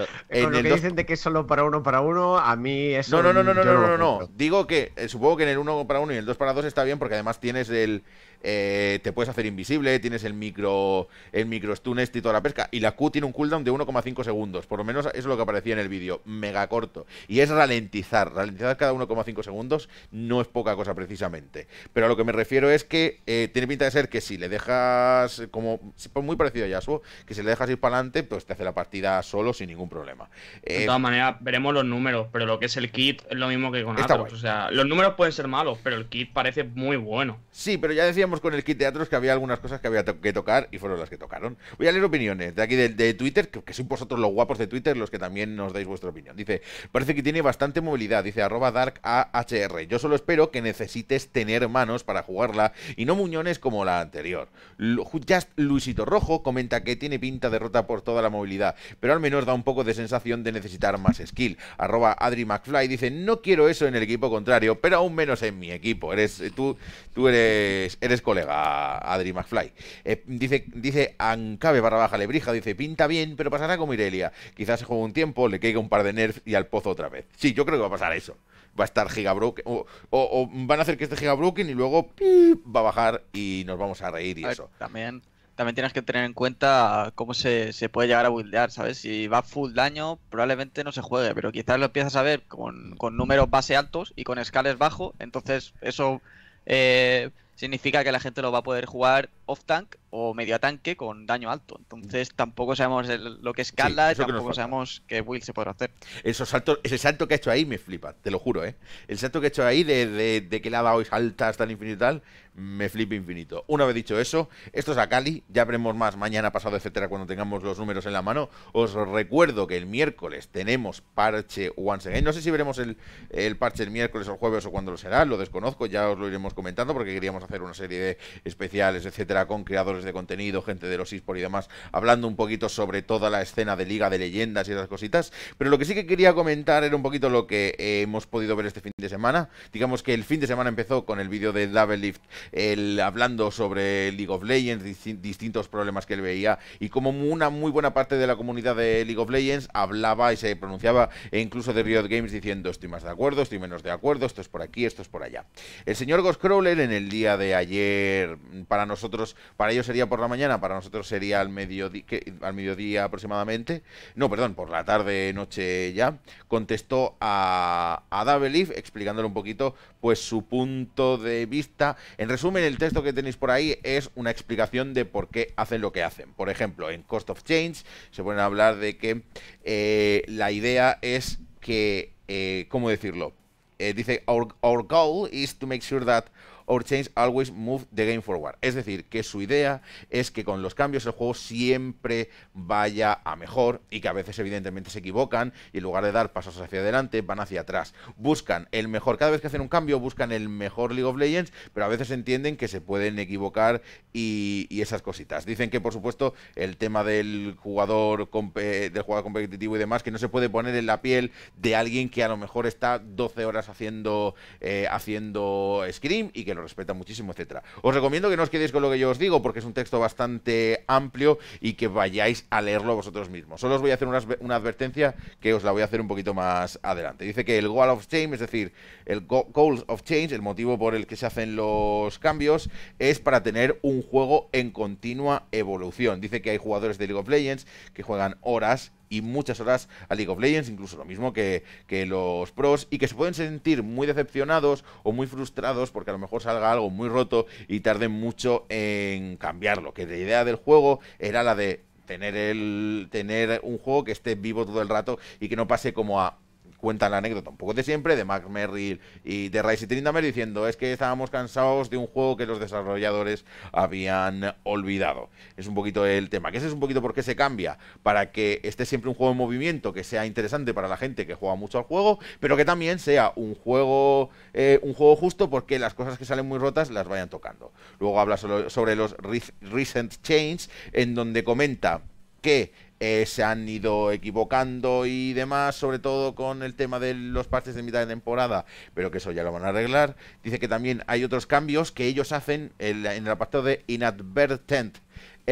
Con lo que dicen de que es solo para 1 para 1 a mí es. No, no, no, no, no, no, no, no, Digo que eh, supongo que en el 1 para 1 y el 2 para 2 está bien porque además tienes el, eh, te puedes hacer invisible, tienes el micro, el micro stun este y toda la pesca. Y la Q tiene un cooldown de 1,5 segundos, por lo menos eso es lo que aparecía en el vídeo, mega corto. Y es ralentizar, ralentizar cada 1,5 segundos no es poca cosa precisamente. Pero a lo que me refiero es que eh, tiene pinta de ser que si le dejas, como pues muy parecido a Yasuo, que si le dejas ir para adelante, pues te hace la partida solo sin ningún problema. de eh, todas maneras, veremos los números, pero lo que es el kit es lo mismo que con O sea, los números pueden ser malos, pero el kit parece muy bueno. Sí, pero ya decíamos con el kit teatro teatros, que había algunas cosas que había que tocar y fueron las que tocaron. Voy a leer opiniones de aquí de, Twitter, que, son vosotros los guapos de Twitter los que también nos dais vuestra opinión. Dice, parece que tiene bastante movilidad, dice arroba dark AHR. Yo solo espero que necesites tener manos para jugarla y no muñones como la anterior. Just Luisito Rojo comenta que tiene pinta de rota por toda la movilidad, pero al menos da un poco de sensación de necesitar más skill. Arroba Adri McFly dice, no quiero eso en el equipo contrario, pero aún menos en mi equipo. Eres, eh, tú, tú eres, eres colega, Adri McFly. Eh, dice, dice Ancabe barra baja le brija, dice, pinta bien, pero pasará como Irelia. Quizás se juegue un tiempo, le caiga un par de nerfs y al pozo otra vez. Sí, yo creo que va a pasar eso. Va a estar gigabroken, o, o, van a hacer que esté gigabroken y luego va a bajar y nos vamos a reír y eso. también también tienes que tener en cuenta cómo se, puede llegar a buildear, ¿sabes? Si va full daño, probablemente no se juegue, pero quizás lo empiezas a ver con, con números base altos y con escales bajo, entonces eso eh, significa que la gente lo va a poder jugar off-tank o medio tanque con daño alto. Entonces mm. tampoco sabemos lo que escala, tampoco sabemos qué build se podrá hacer. Esos saltos, ese salto que ha hecho ahí me flipa, te lo juro, ¿eh? El salto que ha hecho ahí de, que le ha dado hasta el infinito tal, me flipa infinito. Una vez dicho eso, esto es a Cali, ya veremos más mañana, pasado, etcétera, cuando tengamos los números en la mano. Os recuerdo que el miércoles tenemos parche once again. No sé si veremos el, el parche el miércoles o el jueves o cuando lo será, lo desconozco, ya os lo iremos comentando porque queríamos hacer una serie de especiales, etcétera, con creadores de contenido, gente de los eSports y demás, hablando un poquito sobre toda la escena de Liga de Leyendas y esas cositas. Pero lo que sí que quería comentar era un poquito lo que eh, hemos podido ver este fin de semana. Digamos que el fin de semana empezó con el vídeo de Double Lift el, hablando sobre League of Legends, distintos problemas que él veía y como una muy buena parte de la comunidad de League of Legends hablaba y se pronunciaba e incluso de Riot Games diciendo estoy más de acuerdo, estoy menos de acuerdo, esto es por aquí, esto es por allá. El señor Ghostcrawler en el día de ayer, para nosotros, para ellos sería por la mañana, para nosotros sería al mediodía, al mediodía aproximadamente, no, perdón, por la tarde, noche ya, contestó a, a explicándole un poquito pues su punto de vista. En resumen, el texto que tenéis por ahí es una explicación de por qué hacen lo que hacen. Por ejemplo, en Cost of Change se ponen hablar de que eh, la idea es que, eh, ¿cómo decirlo? Eh, dice, our goal is to make sure that or change always move the game forward. Es decir, que su idea es que con los cambios el juego siempre vaya a mejor y que a veces evidentemente se equivocan y en lugar de dar pasos hacia adelante van hacia atrás. Buscan el mejor, cada vez que hacen un cambio buscan el mejor League of Legends, pero a veces entienden que se pueden equivocar y, esas cositas. Dicen que por supuesto el tema del jugador, eh, del jugador competitivo y demás, que no se puede poner en la piel de alguien que a lo mejor está 12 horas haciendo, eh, haciendo Scream y que respeta muchísimo, etcétera. Os recomiendo que no os quedéis con lo que yo os digo, porque es un texto bastante amplio y que vayáis a leerlo vosotros mismos. Solo os voy a hacer una, advertencia que os la voy a hacer un poquito más adelante. Dice que el goal of change, es decir, el Goal of change, el motivo por el que se hacen los cambios, es para tener un juego en continua evolución. Dice que hay jugadores de League of Legends que juegan horas y muchas horas a League of Legends, incluso lo mismo que, que los pros, y que se pueden sentir muy decepcionados o muy frustrados porque a lo mejor salga algo muy roto y tarden mucho en cambiarlo. Que la idea del juego era la de tener el tener un juego que esté vivo todo el rato y que no pase como a Cuenta la anécdota un poco de siempre de Mac Merrill y de Rice y Trindamer diciendo es que estábamos cansados de un juego que los desarrolladores habían olvidado. Es un poquito el tema, que ese es un poquito por qué se cambia, para que esté siempre un juego en movimiento que sea interesante para la gente que juega mucho al juego, pero que también sea un juego eh, un juego justo porque las cosas que salen muy rotas las vayan tocando. Luego habla sobre los recent changes en donde comenta que eh, se han ido equivocando y demás, sobre todo con el tema de los parches de mitad de temporada, pero que eso ya lo van a arreglar. Dice que también hay otros cambios que ellos hacen en, en el apartado de inadvertent,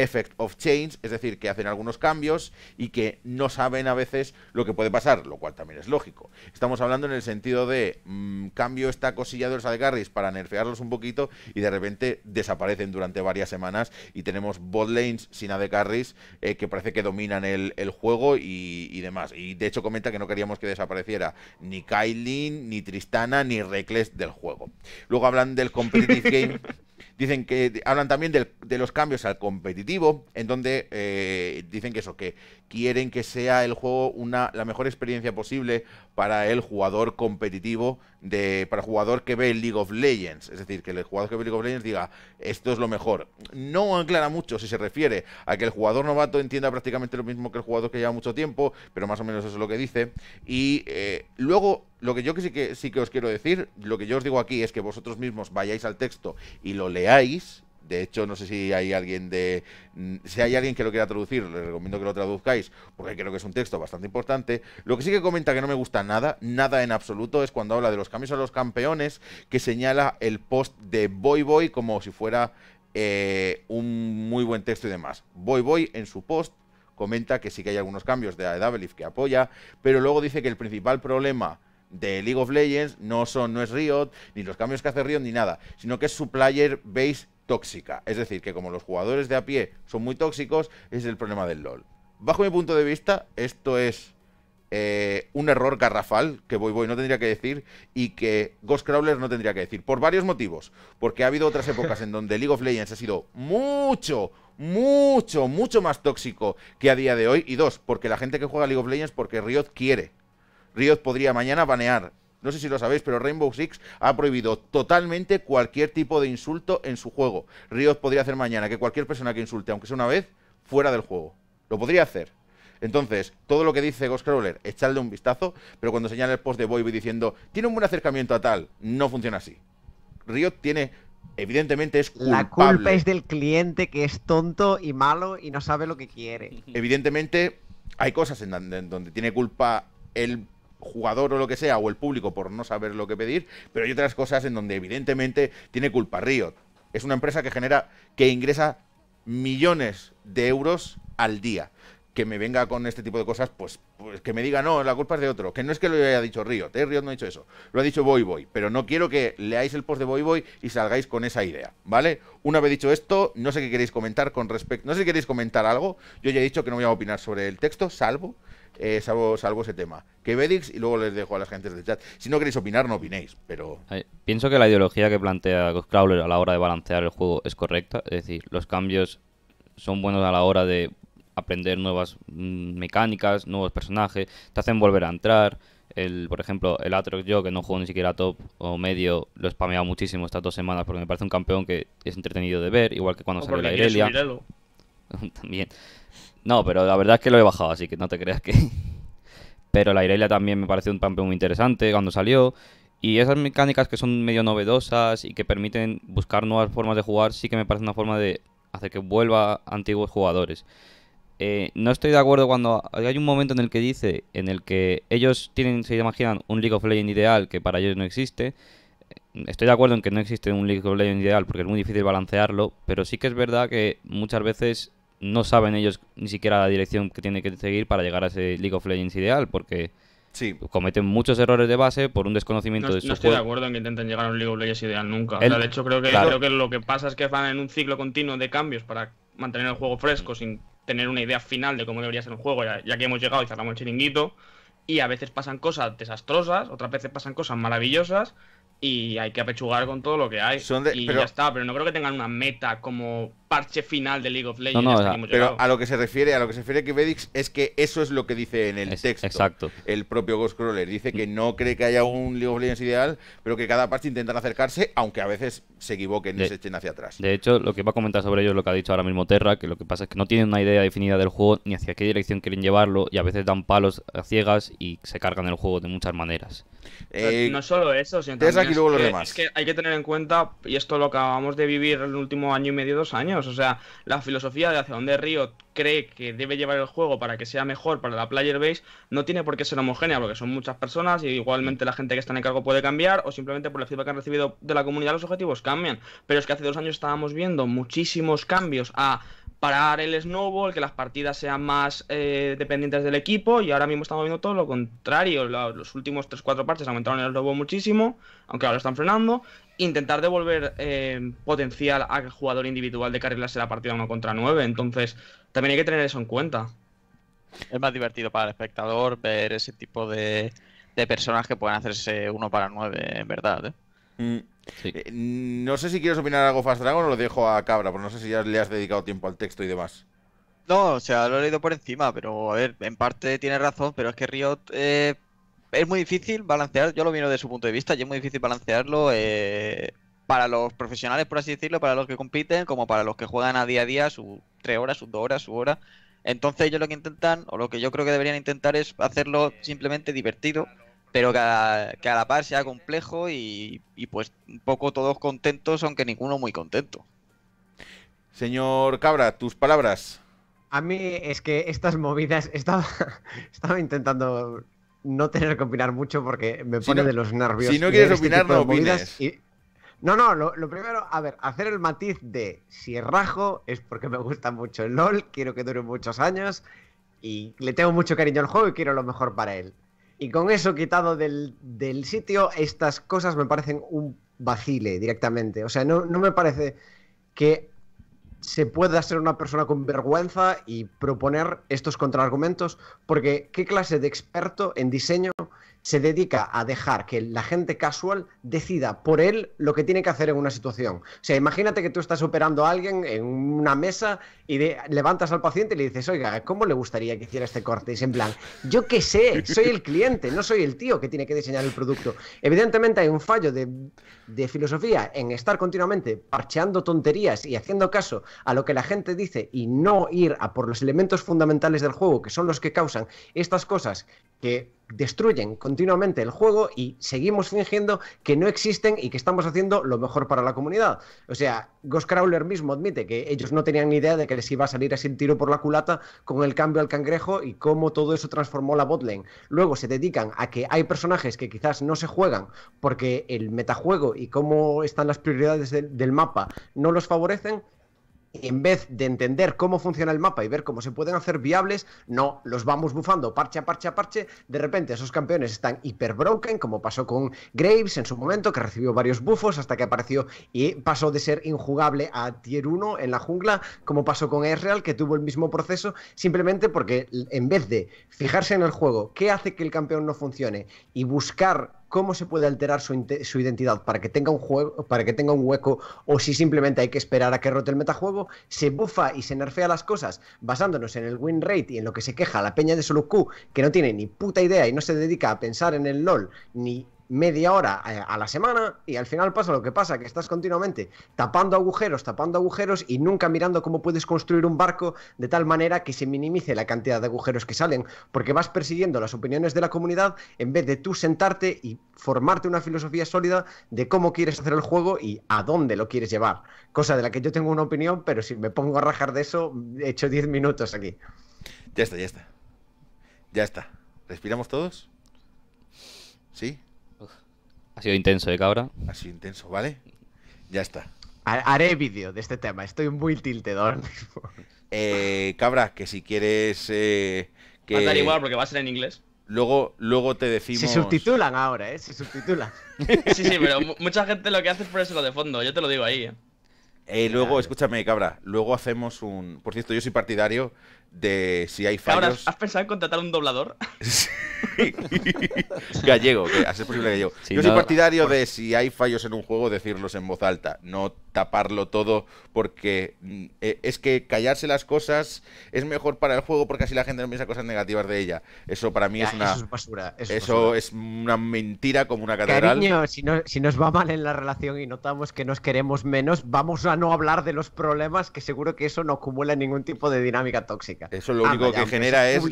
effect of change, es decir, que hacen algunos cambios y que no saben a veces lo que puede pasar, lo cual también es lógico. Estamos hablando en el sentido de mm, cambio esta cosilla de los carries para nerfearlos un poquito y de repente desaparecen durante varias semanas y tenemos bot lanes sin AD eh, que parece que dominan el, juego y, demás. Y de hecho comenta que no queríamos que desapareciera ni Kylie, ni Tristana, ni Reckless del juego. Luego hablan del competitive game. Dicen que hablan también de los cambios al competitivo, en donde eh, dicen que eso, que quieren que sea el juego una, la mejor experiencia posible para el jugador competitivo de, para el jugador que ve League of Legends. Es decir, que el jugador que ve League of Legends diga, esto es lo mejor. No aclara mucho si se refiere a que el jugador novato entienda prácticamente lo mismo que el jugador que lleva mucho tiempo, pero más o menos eso es lo que dice. Y eh, luego, lo que yo sí que os quiero decir, lo que yo os digo aquí es que vosotros mismos vayáis al texto y lo leáis de hecho, no sé si hay alguien de. Si hay alguien que lo quiera traducir, les recomiendo que lo traduzcáis, porque creo que es un texto bastante importante. Lo que sí que comenta que no me gusta nada, nada en absoluto, es cuando habla de los cambios a los campeones, que señala el post de Boy Boy como si fuera eh, un muy buen texto y demás. Boy Boy en su post comenta que sí que hay algunos cambios de Aedabelif que apoya, pero luego dice que el principal problema de League of Legends no son no es Riot, ni los cambios que hace Riot, ni nada, sino que es su player base tóxica. Es decir, que como los jugadores de a pie son muy tóxicos, es el problema del LOL. Bajo mi punto de vista, esto es eh, un error garrafal que voy voy no tendría que decir y que Ghost Crawler no tendría que decir. Por varios motivos. Porque ha habido otras épocas en donde League of Legends ha sido mucho, mucho, mucho más tóxico que a día de hoy. Y dos, porque la gente que juega League of Legends porque Riot quiere. Riot podría mañana banear no sé si lo sabéis, pero Rainbow Six ha prohibido totalmente cualquier tipo de insulto en su juego. Riot podría hacer mañana que cualquier persona que insulte, aunque sea una vez, fuera del juego. Lo podría hacer. Entonces, todo lo que dice Ghostcrawler, echadle un vistazo, pero cuando señala el post de Boyby diciendo, tiene un buen acercamiento a tal, no funciona así. Riot tiene, evidentemente es culpable. La culpa es del cliente que es tonto y malo y no sabe lo que quiere. Evidentemente, hay cosas en donde tiene culpa el jugador o lo que sea, o el público por no saber lo que pedir, pero hay otras cosas en donde evidentemente tiene culpa Riot. Es una empresa que genera, que ingresa millones de euros al día. Que me venga con este tipo de cosas, pues, pues que me diga, no, la culpa es de otro. Que no es que lo haya dicho Riot, ¿eh? Riot no ha dicho eso. Lo ha dicho Boy Boy, pero no quiero que leáis el post de Boy y salgáis con esa idea, ¿vale? Una vez dicho esto, no sé qué queréis comentar con respecto. No sé si queréis comentar algo. Yo ya he dicho que no voy a opinar sobre el texto, salvo eh, salvo, ese tema. Que Bedix y luego les dejo a las gentes del chat. Si no queréis opinar, no opinéis, pero... pienso que la ideología que plantea Crowler a la hora de balancear el juego es correcta. Es decir, los cambios son buenos a la hora de aprender nuevas mm, mecánicas, nuevos personajes, te hacen volver a entrar. El, por ejemplo, el Atrox yo, que no juego ni siquiera top o medio, lo he spameado muchísimo estas dos semanas porque me parece un campeón que es entretenido de ver, igual que cuando sale la Irelia. También. No, pero la verdad es que lo he bajado, así que no te creas que... pero la Irelia también me pareció un campeón muy interesante cuando salió. Y esas mecánicas que son medio novedosas y que permiten buscar nuevas formas de jugar, sí que me parece una forma de hacer que vuelva antiguos jugadores. Eh, no estoy de acuerdo cuando hay un momento en el que dice, en el que ellos tienen, se imaginan un League of Legends ideal que para ellos no existe. Eh, estoy de acuerdo en que no existe un League of Legends ideal porque es muy difícil balancearlo, pero sí que es verdad que muchas veces no saben ellos ni siquiera la dirección que tienen que seguir para llegar a ese League of Legends ideal, porque cometen muchos errores de base por un desconocimiento de su No estoy de acuerdo en que intenten llegar a un League of Legends ideal nunca. de hecho, creo que, creo que lo que pasa es que van en un ciclo continuo de cambios para mantener el juego fresco sin tener una idea final de cómo debería ser un juego, ya, ya que hemos llegado y cerramos el chiringuito. Y a veces pasan cosas desastrosas, otras veces pasan cosas maravillosas, y hay que apechugar con todo lo que hay. y ya está, pero no creo que tengan una meta como parche final de League of Legends. pero a lo que se refiere, a lo que se refiere Kibedix es que eso es lo que dice en el texto. Exacto. El propio Ghostcrawler dice que no cree que haya un League of Legends ideal, pero que cada parche intentan acercarse, aunque a veces se equivoquen y se echen hacia atrás. De hecho, lo que va a comentar sobre ello es lo que ha dicho ahora mismo Terra, que lo que pasa es que no tienen una idea definida del juego ni hacia qué dirección quieren llevarlo y a veces dan palos a ciegas y se cargan el juego de muchas maneras. no solo eso, sino también y luego demás. Es que hay que tener en cuenta, y esto lo acabamos de vivir el último año y medio, dos años, o sea, la filosofía de hacia dónde río cree que debe llevar el juego para que sea mejor para la player base, no tiene por qué ser homogénea, porque son muchas personas y igualmente la gente que está en el cargo puede cambiar, o simplemente por el feedback que han recibido de la comunidad los objetivos cambian. Pero es que hace dos años estábamos viendo muchísimos cambios a parar el snowball, que las partidas sean más eh, dependientes del equipo y ahora mismo estamos viendo todo lo contrario. Los últimos 3-4 parches aumentaron el snowball muchísimo, aunque ahora lo están frenando. Intentar devolver eh, potencial al jugador individual de carrilarse la partida 1 contra 9, entonces también hay que tener eso en cuenta. Es más divertido para el espectador ver ese tipo de, personas que pueden hacerse uno para nueve, en verdad. ¿eh? Mm. Eh, no sé si quieres opinar algo Fast Dragon o lo dejo a Cabra, porque no sé si ya le has dedicado tiempo al texto y demás. No, o sea, lo he leído por encima, pero a ver, en parte tiene razón, pero es que Riot eh, es muy difícil balancear, yo lo miro de su punto de vista, y es muy difícil balancearlo eh, para los profesionales, por así decirlo, para los que compiten, como para los que juegan a día a día, sus tres horas, sus dos horas, su hora. Entonces ellos lo que intentan, o lo que yo creo que deberían intentar es hacerlo simplemente divertido pero que a, la par sea complejo y, pues un poco todos contentos, aunque ninguno muy contento. Señor Cabra, tus palabras. A mí es que estas movidas estaba, intentando no tener que opinar mucho porque me pone de los nervios. Si no quieres este opinar, no opines. No, no, lo, primero, a ver, hacer el matiz de si rajo es porque me gusta mucho el LOL, quiero que dure muchos años y le tengo mucho cariño al juego y quiero lo mejor para él. Y con eso quitado del, sitio, estas cosas me parecen un vacile directamente. O sea, no, no me parece que se pueda ser una persona con vergüenza y proponer estos contraargumentos, porque ¿qué clase de experto en diseño se dedica a dejar que la gente casual decida por él lo que tiene que hacer en una situación. O sea, imagínate que tú estás operando a alguien en una mesa y levantas al paciente y le dices, oiga, ¿cómo le gustaría que hiciera este corte? Y es en plan, yo qué sé, soy el cliente, no soy el tío que tiene que diseñar el producto. Evidentemente hay un fallo de, de filosofía en estar continuamente parcheando tonterías y haciendo caso a lo que la gente dice y no ir a por los elementos fundamentales del juego, que son los que causan estas cosas que destruyen continuamente el juego y seguimos fingiendo que no existen y que estamos haciendo lo mejor para la comunidad. O sea, Ghostcrawler mismo admite que ellos no tenían ni idea de que les iba a salir así el tiro por la culata con el cambio al cangrejo y cómo todo eso transformó la botlane. Luego se dedican a que hay personajes que quizás no se juegan porque el metajuego y cómo están las prioridades del, del mapa no los favorecen en vez de entender cómo funciona el mapa y ver cómo se pueden hacer viables, no, los vamos bufando parche a parche a parche. De repente esos campeones están hiper broken, como pasó con Graves en su momento, que recibió varios bufos hasta que apareció y pasó de ser injugable a tier 1 en la jungla, como pasó con Ezreal, que tuvo el mismo proceso, simplemente porque en vez de fijarse en el juego, qué hace que el campeón no funcione y buscar cómo se puede alterar su, identidad para que tenga un juego, para que tenga un hueco, o si simplemente hay que esperar a que rote el metajuego, se bufa y se nerfea las cosas basándonos en el win rate y en lo que se queja la peña de Solo Q, que no tiene ni puta idea y no se dedica a pensar en el LOL ni media hora eh, a la semana y al final pasa lo que pasa, que estás continuamente tapando agujeros, tapando agujeros y nunca mirando cómo puedes construir un barco de tal manera que se minimice la cantidad de agujeros que salen, porque vas persiguiendo las opiniones de la comunidad en vez de tú sentarte y formarte una filosofía sólida de cómo quieres hacer el juego y a dónde lo quieres llevar. Cosa de la que yo tengo una opinión, pero si me pongo a rajar de eso, he hecho 10 minutos aquí. Ya está, ya está. Ya está. ¿Respiramos todos? ¿Sí? Ha sido intenso, ¿eh, cabra? Ha sido intenso, ¿vale? Ya está. Haré vídeo de este tema, estoy muy tiltedor. Eh, cabra, que si quieres eh, Va a dar igual porque va a ser en inglés. Luego, luego te decimos... Se subtitulan ahora, ¿eh? Se subtitulan. sí, sí, pero mucha gente lo que hace es eso lo de fondo, yo te lo digo ahí. ¿eh? eh, luego, escúchame, cabra, luego hacemos un... Por cierto, yo soy partidario de si hay fallos. Ahora, ¿has pensado en contratar un doblador? gallego, que hace posible que Yo soy partidario de si hay fallos en un juego, decirlos en voz alta, no taparlo todo, porque mm, eh, es que callarse las cosas es mejor para el juego porque así la gente no piensa cosas negativas de ella. Eso para mí es una. Eso, es, basura, eso, es, una mentira como una catedral. Cariño, si nos va mal en la relación y notamos que nos queremos menos, vamos a no hablar de los problemas, que seguro que eso no acumula ningún tipo de dinámica tóxica. Eso lo ah, único que genera es,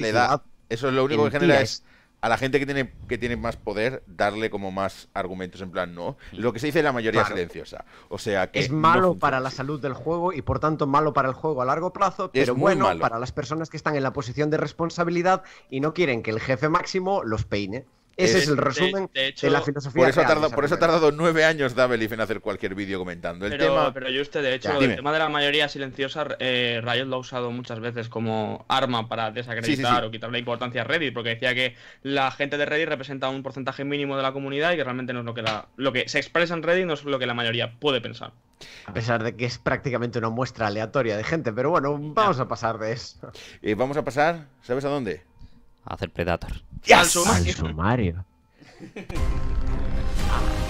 Eso es lo único que genera es a la gente que tiene, que tiene más poder darle como más argumentos en plan no. Mm. Lo que se dice la mayoría silenciosa. O sea Es malo para la salud del juego y por tanto malo para el juego a largo plazo, pero bueno para las personas que están en la posición de responsabilidad y no quieren que el jefe máximo los peine. Ese es el resumen de, la filosofía. Por eso, ha tardado, por eso ha tardado nueve años Daveliff en hacer cualquier vídeo comentando el tema. Pero yo usted, de hecho, el tema de la mayoría silenciosa, eh, lo ha usado muchas veces como arma para desacreditar o quitar la o quitarle importancia a Reddit, porque decía que la gente de Reddit representa un porcentaje mínimo de la comunidad y que realmente no es lo que, lo que se expresa en Reddit no es lo que la mayoría puede pensar. A pesar de que es prácticamente una muestra aleatoria de gente, pero bueno, vamos a pasar de eso. Y eh, vamos a pasar, ¿sabes a dónde? hacer Predator. Yes. Al Al sumario.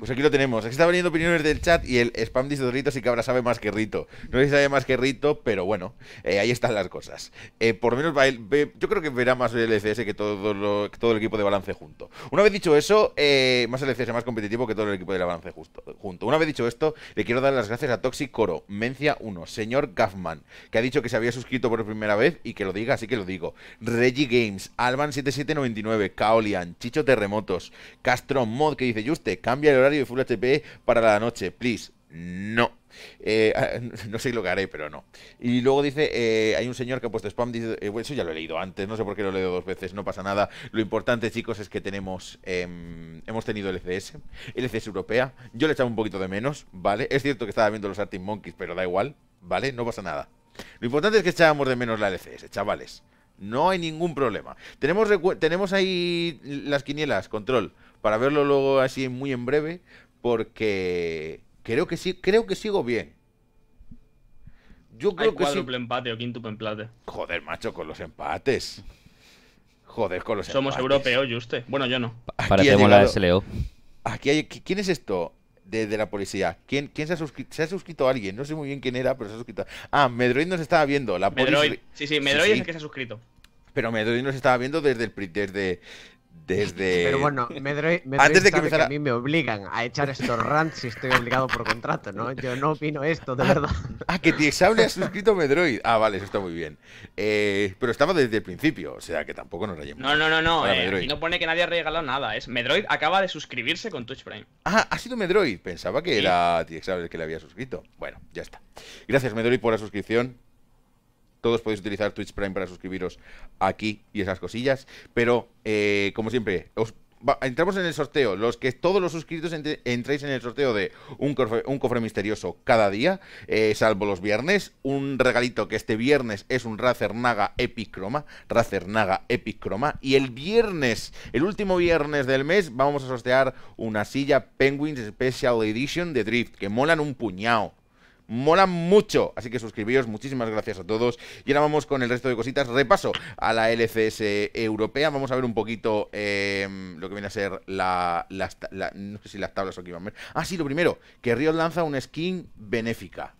Pues aquí lo tenemos. Aquí está veniendo opiniones del chat y el spam dice Rito sí que ahora sabe más que Rito. No sé si sabe más que Rito, pero bueno, eh, ahí están las cosas. Eh, por menos va yo creo que verá más LCS que todo, todo el equipo de balance junto. Una vez dicho eso, eh, más LCS más competitivo que todo el equipo de balance justo, junto. Una vez dicho esto, le quiero dar las gracias a Toxic Coro, Mencia 1, señor Gaffman, que ha dicho que se había suscrito por primera vez y que lo diga, así que lo digo. Reggie Games, Alban7799, Kaolian, Chicho Terremotos, Castro Mod, que dice, Juste, cambia el horario y Full HP para la noche, please. No. Eh, ah, no sé lo que haré, pero no. Y luego dice, eh, hay un señor que ha puesto spam, dice, eh, eso ya lo he leído antes, no sé por qué lo he leído dos veces, no pasa nada. Lo importante, chicos, es que tenemos, em, hemos tenido el LCS e e europea, yo le echaba un poquito de menos, ¿vale? Es cierto que estaba viendo los Arctic Monkeys, pero da igual, ¿vale? No pasa nada. Lo importante es que echábamos de menos la LCS, e chavales. No hay ningún problema. Tenemos, tenemos ahí las quinielas, control para verlo luego así muy en breve, porque creo que sí, creo que sigo bien. Yo creo Hay que sí. empate o quíntuple empate. Joder, macho, con los empates. Joder, con los Somos europeos, y usted. Bueno, yo no. Parecemos la SLO. Aquí hay, ¿Quién es esto? De, la policía. ¿Quién, quién se, ha se ha suscrito alguien? No sé muy bien quién era, pero se ha suscrito. Ah, Medroid nos estaba viendo. La Sí, sí, Medroid es el que se ha suscrito. Pero Medroid nos estaba viendo desde el, desde, desde. Pero bueno, Medroid Antes de que, a mí me obligan a echar estos rants si estoy obligado por contrato, ¿no? Yo no opino esto, de verdad. Ah, que Tiexable ha suscrito Medroid. Ah, vale, eso está muy bien. Eh, pero estaba desde el principio, o sea que tampoco nos la No, no, no, no. Y eh, no pone que nadie ha regalado nada. Es Medroid acaba de suscribirse con Twitch Prime. Ah, ha sido Medroid. Pensaba que era Tiexable el que le había suscrito. Bueno, ya está. Gracias, Medroid, por la suscripción todos podéis utilizar Twitch Prime para suscribiros aquí y esas cosillas. Pero, eh, como siempre, os entramos en el sorteo. Los que todos los suscritos entréis en el sorteo de un cofre, un cofre misterioso cada día, eh, salvo los viernes. Un regalito que este viernes es un Razer Naga Epic Chroma. Razer Naga Epic Y el viernes, el último viernes del mes, vamos a sortear una silla Penguins Special Edition de Drift, que molan un puñado molan mucho. Así que suscribíos, muchísimas gracias a todos. Y ahora vamos con el resto de cositas. Repaso a la LCS europea. Vamos a ver un poquito em, lo que viene a ser la, No sé si las tablas o qué a ver. Ah, sí, lo primero, que Riot lanza una skin benéfica.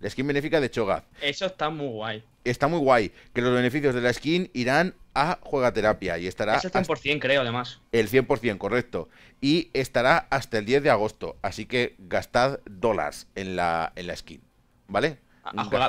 La skin benéfica de Chogaz, Eso está muy guay. Está muy guay. Que los beneficios de la skin irán a Juegaterapia y estará... Es el 100% creo, además. El 100%, correcto. Y estará hasta el 10 de agosto. Así que gastad dólares en la, en la skin. ¿Vale?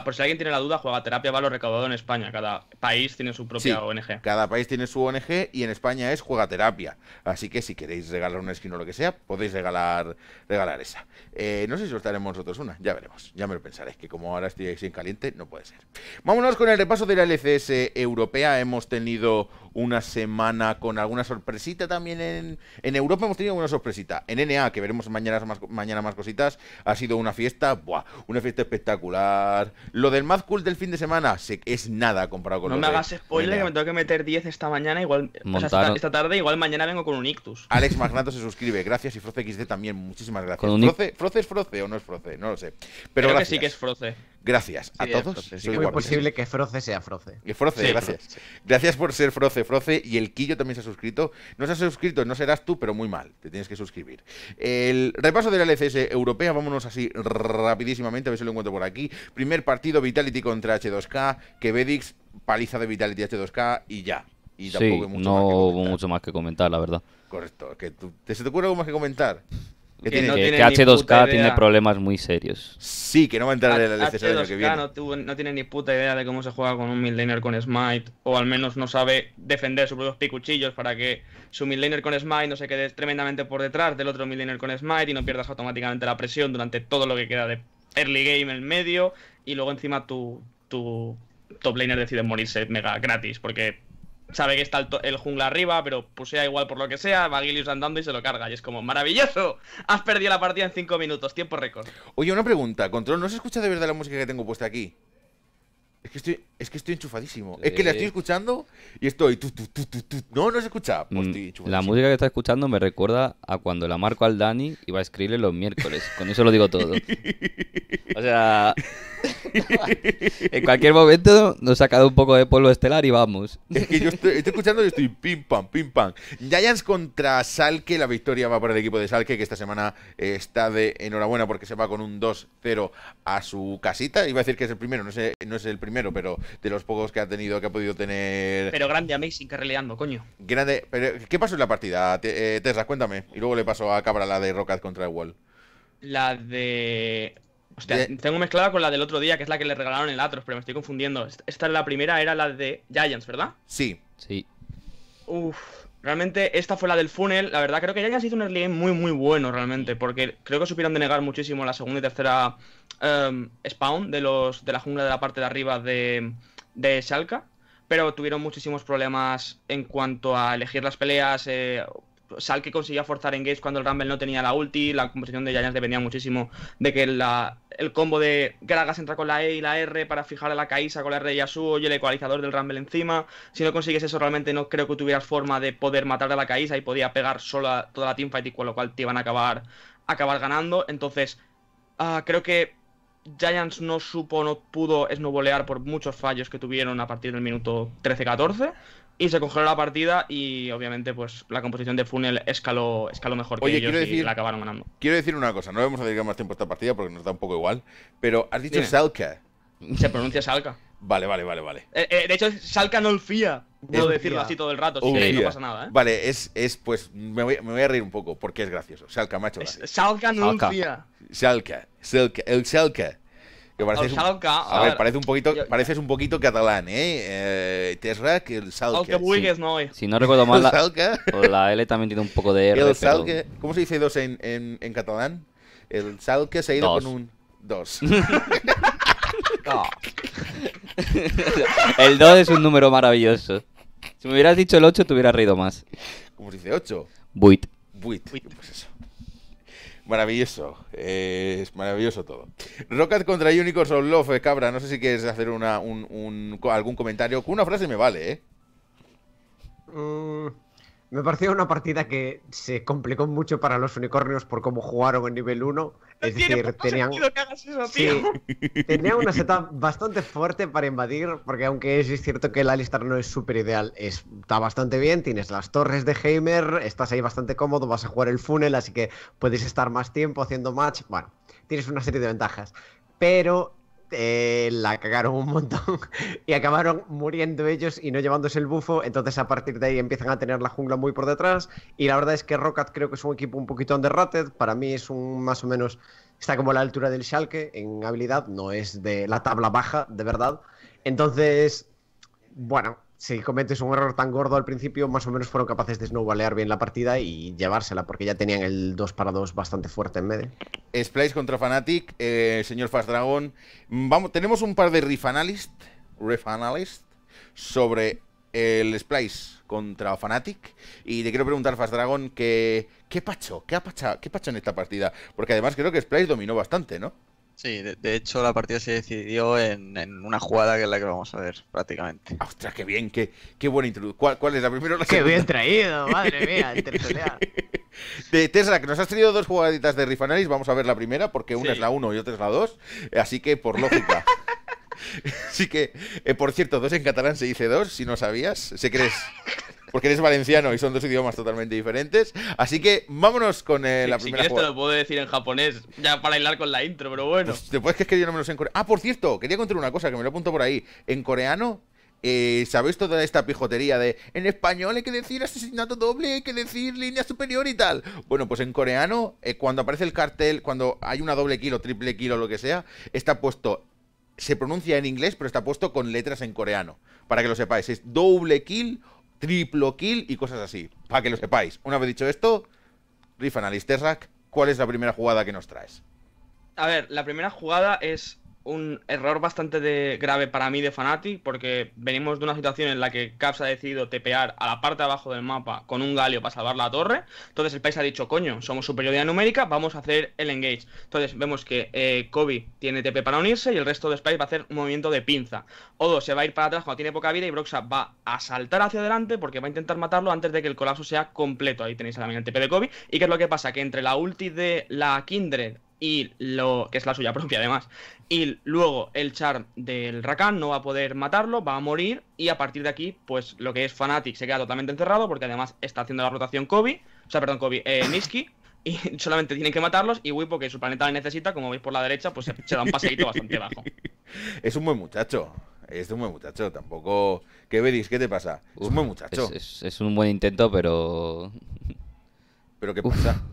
por si alguien tiene la duda, Juega Terapia va lo recaudado en España. Cada país tiene su propia ONG. Cada país tiene su ONG y en España es Juega Terapia. Así que si queréis regalar una skin o lo que sea, podéis regalar, regalar esa. Eh, no sé si os daremos nosotros una, ya veremos. Ya me lo pensaréis. que como ahora estoy sin caliente, no puede ser. Vámonos con el repaso de la LCS europea. Hemos tenido una semana con alguna sorpresita también en, en Europa. Hemos tenido una sorpresita. En NA, que veremos mañana más, mañana más cositas, ha sido una fiesta, buah, una fiesta espectacular. Lo del más Cool del fin de semana es nada comparado con No me hagas spoiler, que me tengo que meter 10 esta mañana, igual esta, tarde, igual mañana vengo con un ictus. Alex Magnato se suscribe, gracias. Y froce XD también, muchísimas gracias. froce es froce o no es froce no lo sé. Pero Creo que sí que es froce Gracias a todos. Es muy posible que Froce sea Froce. Que Froce, gracias. Gracias por ser Froce, Froce. Y el Quillo también se ha suscrito. No se ha suscrito, no serás tú, pero muy mal. Te tienes que suscribir. El repaso de la LCS europea, vámonos así rapidísimamente, a ver si lo encuentro por aquí. Primer partido, Vitality contra H2K, Quevedix, paliza de Vitality H2K y ya. Y tampoco sí, mucho no hubo mucho más que comentar, la verdad. Correcto. ¿Que ¿Te, ¿Se te ocurre algo más que comentar? Que, H2K tiene problemas muy serios. Sí, que no va a entrar en el año que viene. No, no, tiene ni puta idea de cómo se juega con un midlaner con Smite, o al menos no sabe defender sus propios picuchillos para que su midlaner con Smite no se quede tremendamente por detrás del otro midlaner con Smite y no pierdas automáticamente la presión durante todo lo que queda de early game en medio, y luego encima tu, tu top laner decide morirse mega gratis, porque sabe que está el, jungla arriba, pero pusea igual por lo que sea, va Gilius andando y se lo carga. Y es como, maravilloso, has perdido la partida en 5 minutos, tiempo récord. Oye, una pregunta, Control, ¿no se escucha de verdad la música que tengo puesta aquí? Es que estoy, es que estoy enchufadísimo. Es que la estoy escuchando y estoy. no, no se escucha. Pues mm, la música que está escuchando me recuerda a cuando la marco al Dani y va a escribirle los miércoles. Con eso lo digo todo. O sea. en cualquier momento nos ha quedado un poco de polvo estelar y vamos. Es que yo estoy, escuchando y estoy pim pam, pim pam. Giants contra Salke. La victoria va para el equipo de Salke, que esta semana eh, está de enhorabuena porque se va con un 2-0 a su casita. Iba a decir que es el primero, no, sé, no es el primero primero, pero de los pocos que ha tenido, que ha podido tener. Pero grande Amazing carreleando, coño. Grande. Pero, ¿Qué pasó en la partida, eh, Tesla? Cuéntame. Y luego le pasó a Cabra la de Rocket contra el Wall. La de. Hostia, tengo mezclada con la del otro día, que es la que le regalaron el Atros, pero me estoy confundiendo. Esta es la primera, era la de Giants, ¿verdad? Sí. Sí. Uf, realmente esta fue la del funnel. La verdad, creo que Giants hizo un early game muy, muy bueno, realmente, porque creo que supieron denegar muchísimo la segunda y tercera Em, spawn de los de la jungla de la parte de arriba de, de Shalka, pero tuvieron muchísimos problemas en cuanto a elegir las peleas. Eh, Salke conseguía forzar engage cuando el Rumble no tenía la ulti, la composición de Giants dependía muchísimo de que el combo de Gragas entra con la E y la R para fijar a la Kaisa con la R y Yasuo y el ecualizador del Rumble encima. Si no consigues eso, realmente no creo que tuvieras forma de poder matar a la Kaisa y podía pegar sola toda la teamfight y con lo cual te iban a acabar, acabar ganando. Entonces, ah, creo que Giants no supo, no pudo volear por muchos fallos que tuvieron a partir del minuto 13-14 y se congeló la partida y obviamente pues la composición de Funnel escaló, mejor que ellos y la acabaron ganando. Quiero decir una cosa, no vamos a dedicar más tiempo a esta partida porque nos da un poco igual, pero has dicho Salka. Se pronuncia Salka. Vale, vale, vale, vale. Eh, eh, de hecho, Salca no fía. Puedo decirlo así todo el rato, así que no pasa nada, ¿eh? Vale, es, es pues, me voy, a reír un poco, porque es gracioso. Salca, macho. Salcanolfía no fía. el Salca Que el a, ver, parece un poquito, pareces un poquito catalán, ¿eh? eh que el Salca El que sí. no Si no recuerdo mal, la, la, L también tiene un poco de R. El Salca ¿cómo se dice dos en, en, en catalán? El Salca se ha ido con un dos. el 2 es un número maravilloso. Si me hubieras dicho el 8, te hubieras reído más. ¿Cómo se dice 8? Buit. Buit. Pues maravilloso, eh, es maravilloso todo. Rocket contra Unicorns of Love, eh, cabra. No sé si quieres hacer algún comentario. Con una frase me vale, ¿eh? Mm, me pareció una partida que se complicó mucho para los unicornios por cómo jugaron en nivel 1 es decir, tenían, que hagas eso, tenía una setup bastante fuerte para invadir, porque aunque es cierto que el lista no es súper ideal, está bastante bien, tienes las torres de Heimer, estás ahí bastante cómodo, vas a jugar el funnel, así que puedes estar más tiempo haciendo match, bueno, tienes una serie de ventajas. Pero eh, la cagaron un montón y acabaron muriendo ellos y no llevándose el bufo. Entonces, a partir de ahí empiezan a tener la jungla muy por detrás. Y la verdad es que Rocket creo que es un equipo un poquito underrated. Para mí es un más o menos. Está como a la altura del Schalke en habilidad, no es de la tabla baja, de verdad. Entonces, bueno, si cometes un error tan gordo al principio, más o menos fueron capaces de snowballear bien la partida y llevársela, porque ya tenían el 2 para 2 bastante fuerte en medio. Splice contra Fnatic, eh, señor Fast Dragon. Vamos, tenemos un par de refanalist analyst, sobre el Splice contra Fnatic. Y te quiero preguntar, Fast Dragon, que, ¿qué pacho? ¿Qué ha ¿Qué pacho en esta partida? Porque además creo que Splice dominó bastante, ¿no? Sí, de, hecho la partida se decidió en, en, una jugada que es la que vamos a ver prácticamente. Ah, ¡Ostras, qué bien! ¡Qué, qué buena introducción! ¿Cuál, es la primera ¡Qué bien traído! ¡Madre mía! de Tesla, que nos has traído dos jugaditas de rifanaris, vamos a ver la primera porque una es la 1 y otra es la 2, así que por lógica. así que, eh, por cierto, dos en catalán se dice dos, si no sabías, se crees porque eres valenciano y son dos idiomas totalmente diferentes. Así que vámonos con eh, la primera. Si quieres lo puedo decir en japonés, ya para hilar con la intro, pero bueno. Te pues, después que es que yo no me lo sé en coreano. Ah, por cierto, quería contar una cosa que me lo apunto por ahí. En coreano eh, ¿Sabéis toda esta pijotería de en español hay que decir asesinato doble, hay que decir línea superior y tal? Bueno, pues en coreano, eh, cuando aparece el cartel, cuando hay una doble kill o triple kill o lo que sea, está puesto, se pronuncia en inglés, pero está puesto con letras en coreano. Para que lo sepáis, es doble kill triplo kill y cosas así. Para que lo sepáis. Una vez dicho esto, Rifan Alisterrak, ¿cuál es la primera jugada que nos traes? A ver, la primera jugada es un error bastante grave para mí de Fnatic, porque venimos de una situación en la que Caps ha decidido tepear a la parte de abajo del mapa con un galio para salvar la torre. Entonces el país ha dicho, coño, somos superioridad numérica, vamos a hacer el engage. Entonces vemos que eh, Kobe tiene TP para unirse y el resto de Spice va a hacer un movimiento de pinza. Odo se va a ir para atrás cuando tiene poca vida y Broxa va a saltar hacia adelante porque va a intentar matarlo antes de que el colapso sea completo. Ahí tenéis también el TP de Kobe. ¿Y qué es lo que pasa? Que entre la ulti de la Kindred y lo que es la suya propia además. Y luego el charm del Rakan no va a poder matarlo, va a morir y a partir de aquí, pues lo que es Fnatic se queda totalmente encerrado porque además está haciendo la rotación Kobe, o sea, perdón, Kobe, eh, Y solamente tienen que matarlos y Wipo, que su planeta le necesita, como veis por la derecha, pues se da un paseíto bastante bajo. Es un buen muchacho. Es un buen muchacho, tampoco. ¿Qué veréis? ¿Qué te pasa? es un buen muchacho. Es, un buen intento, pero. ¿Pero qué pasa?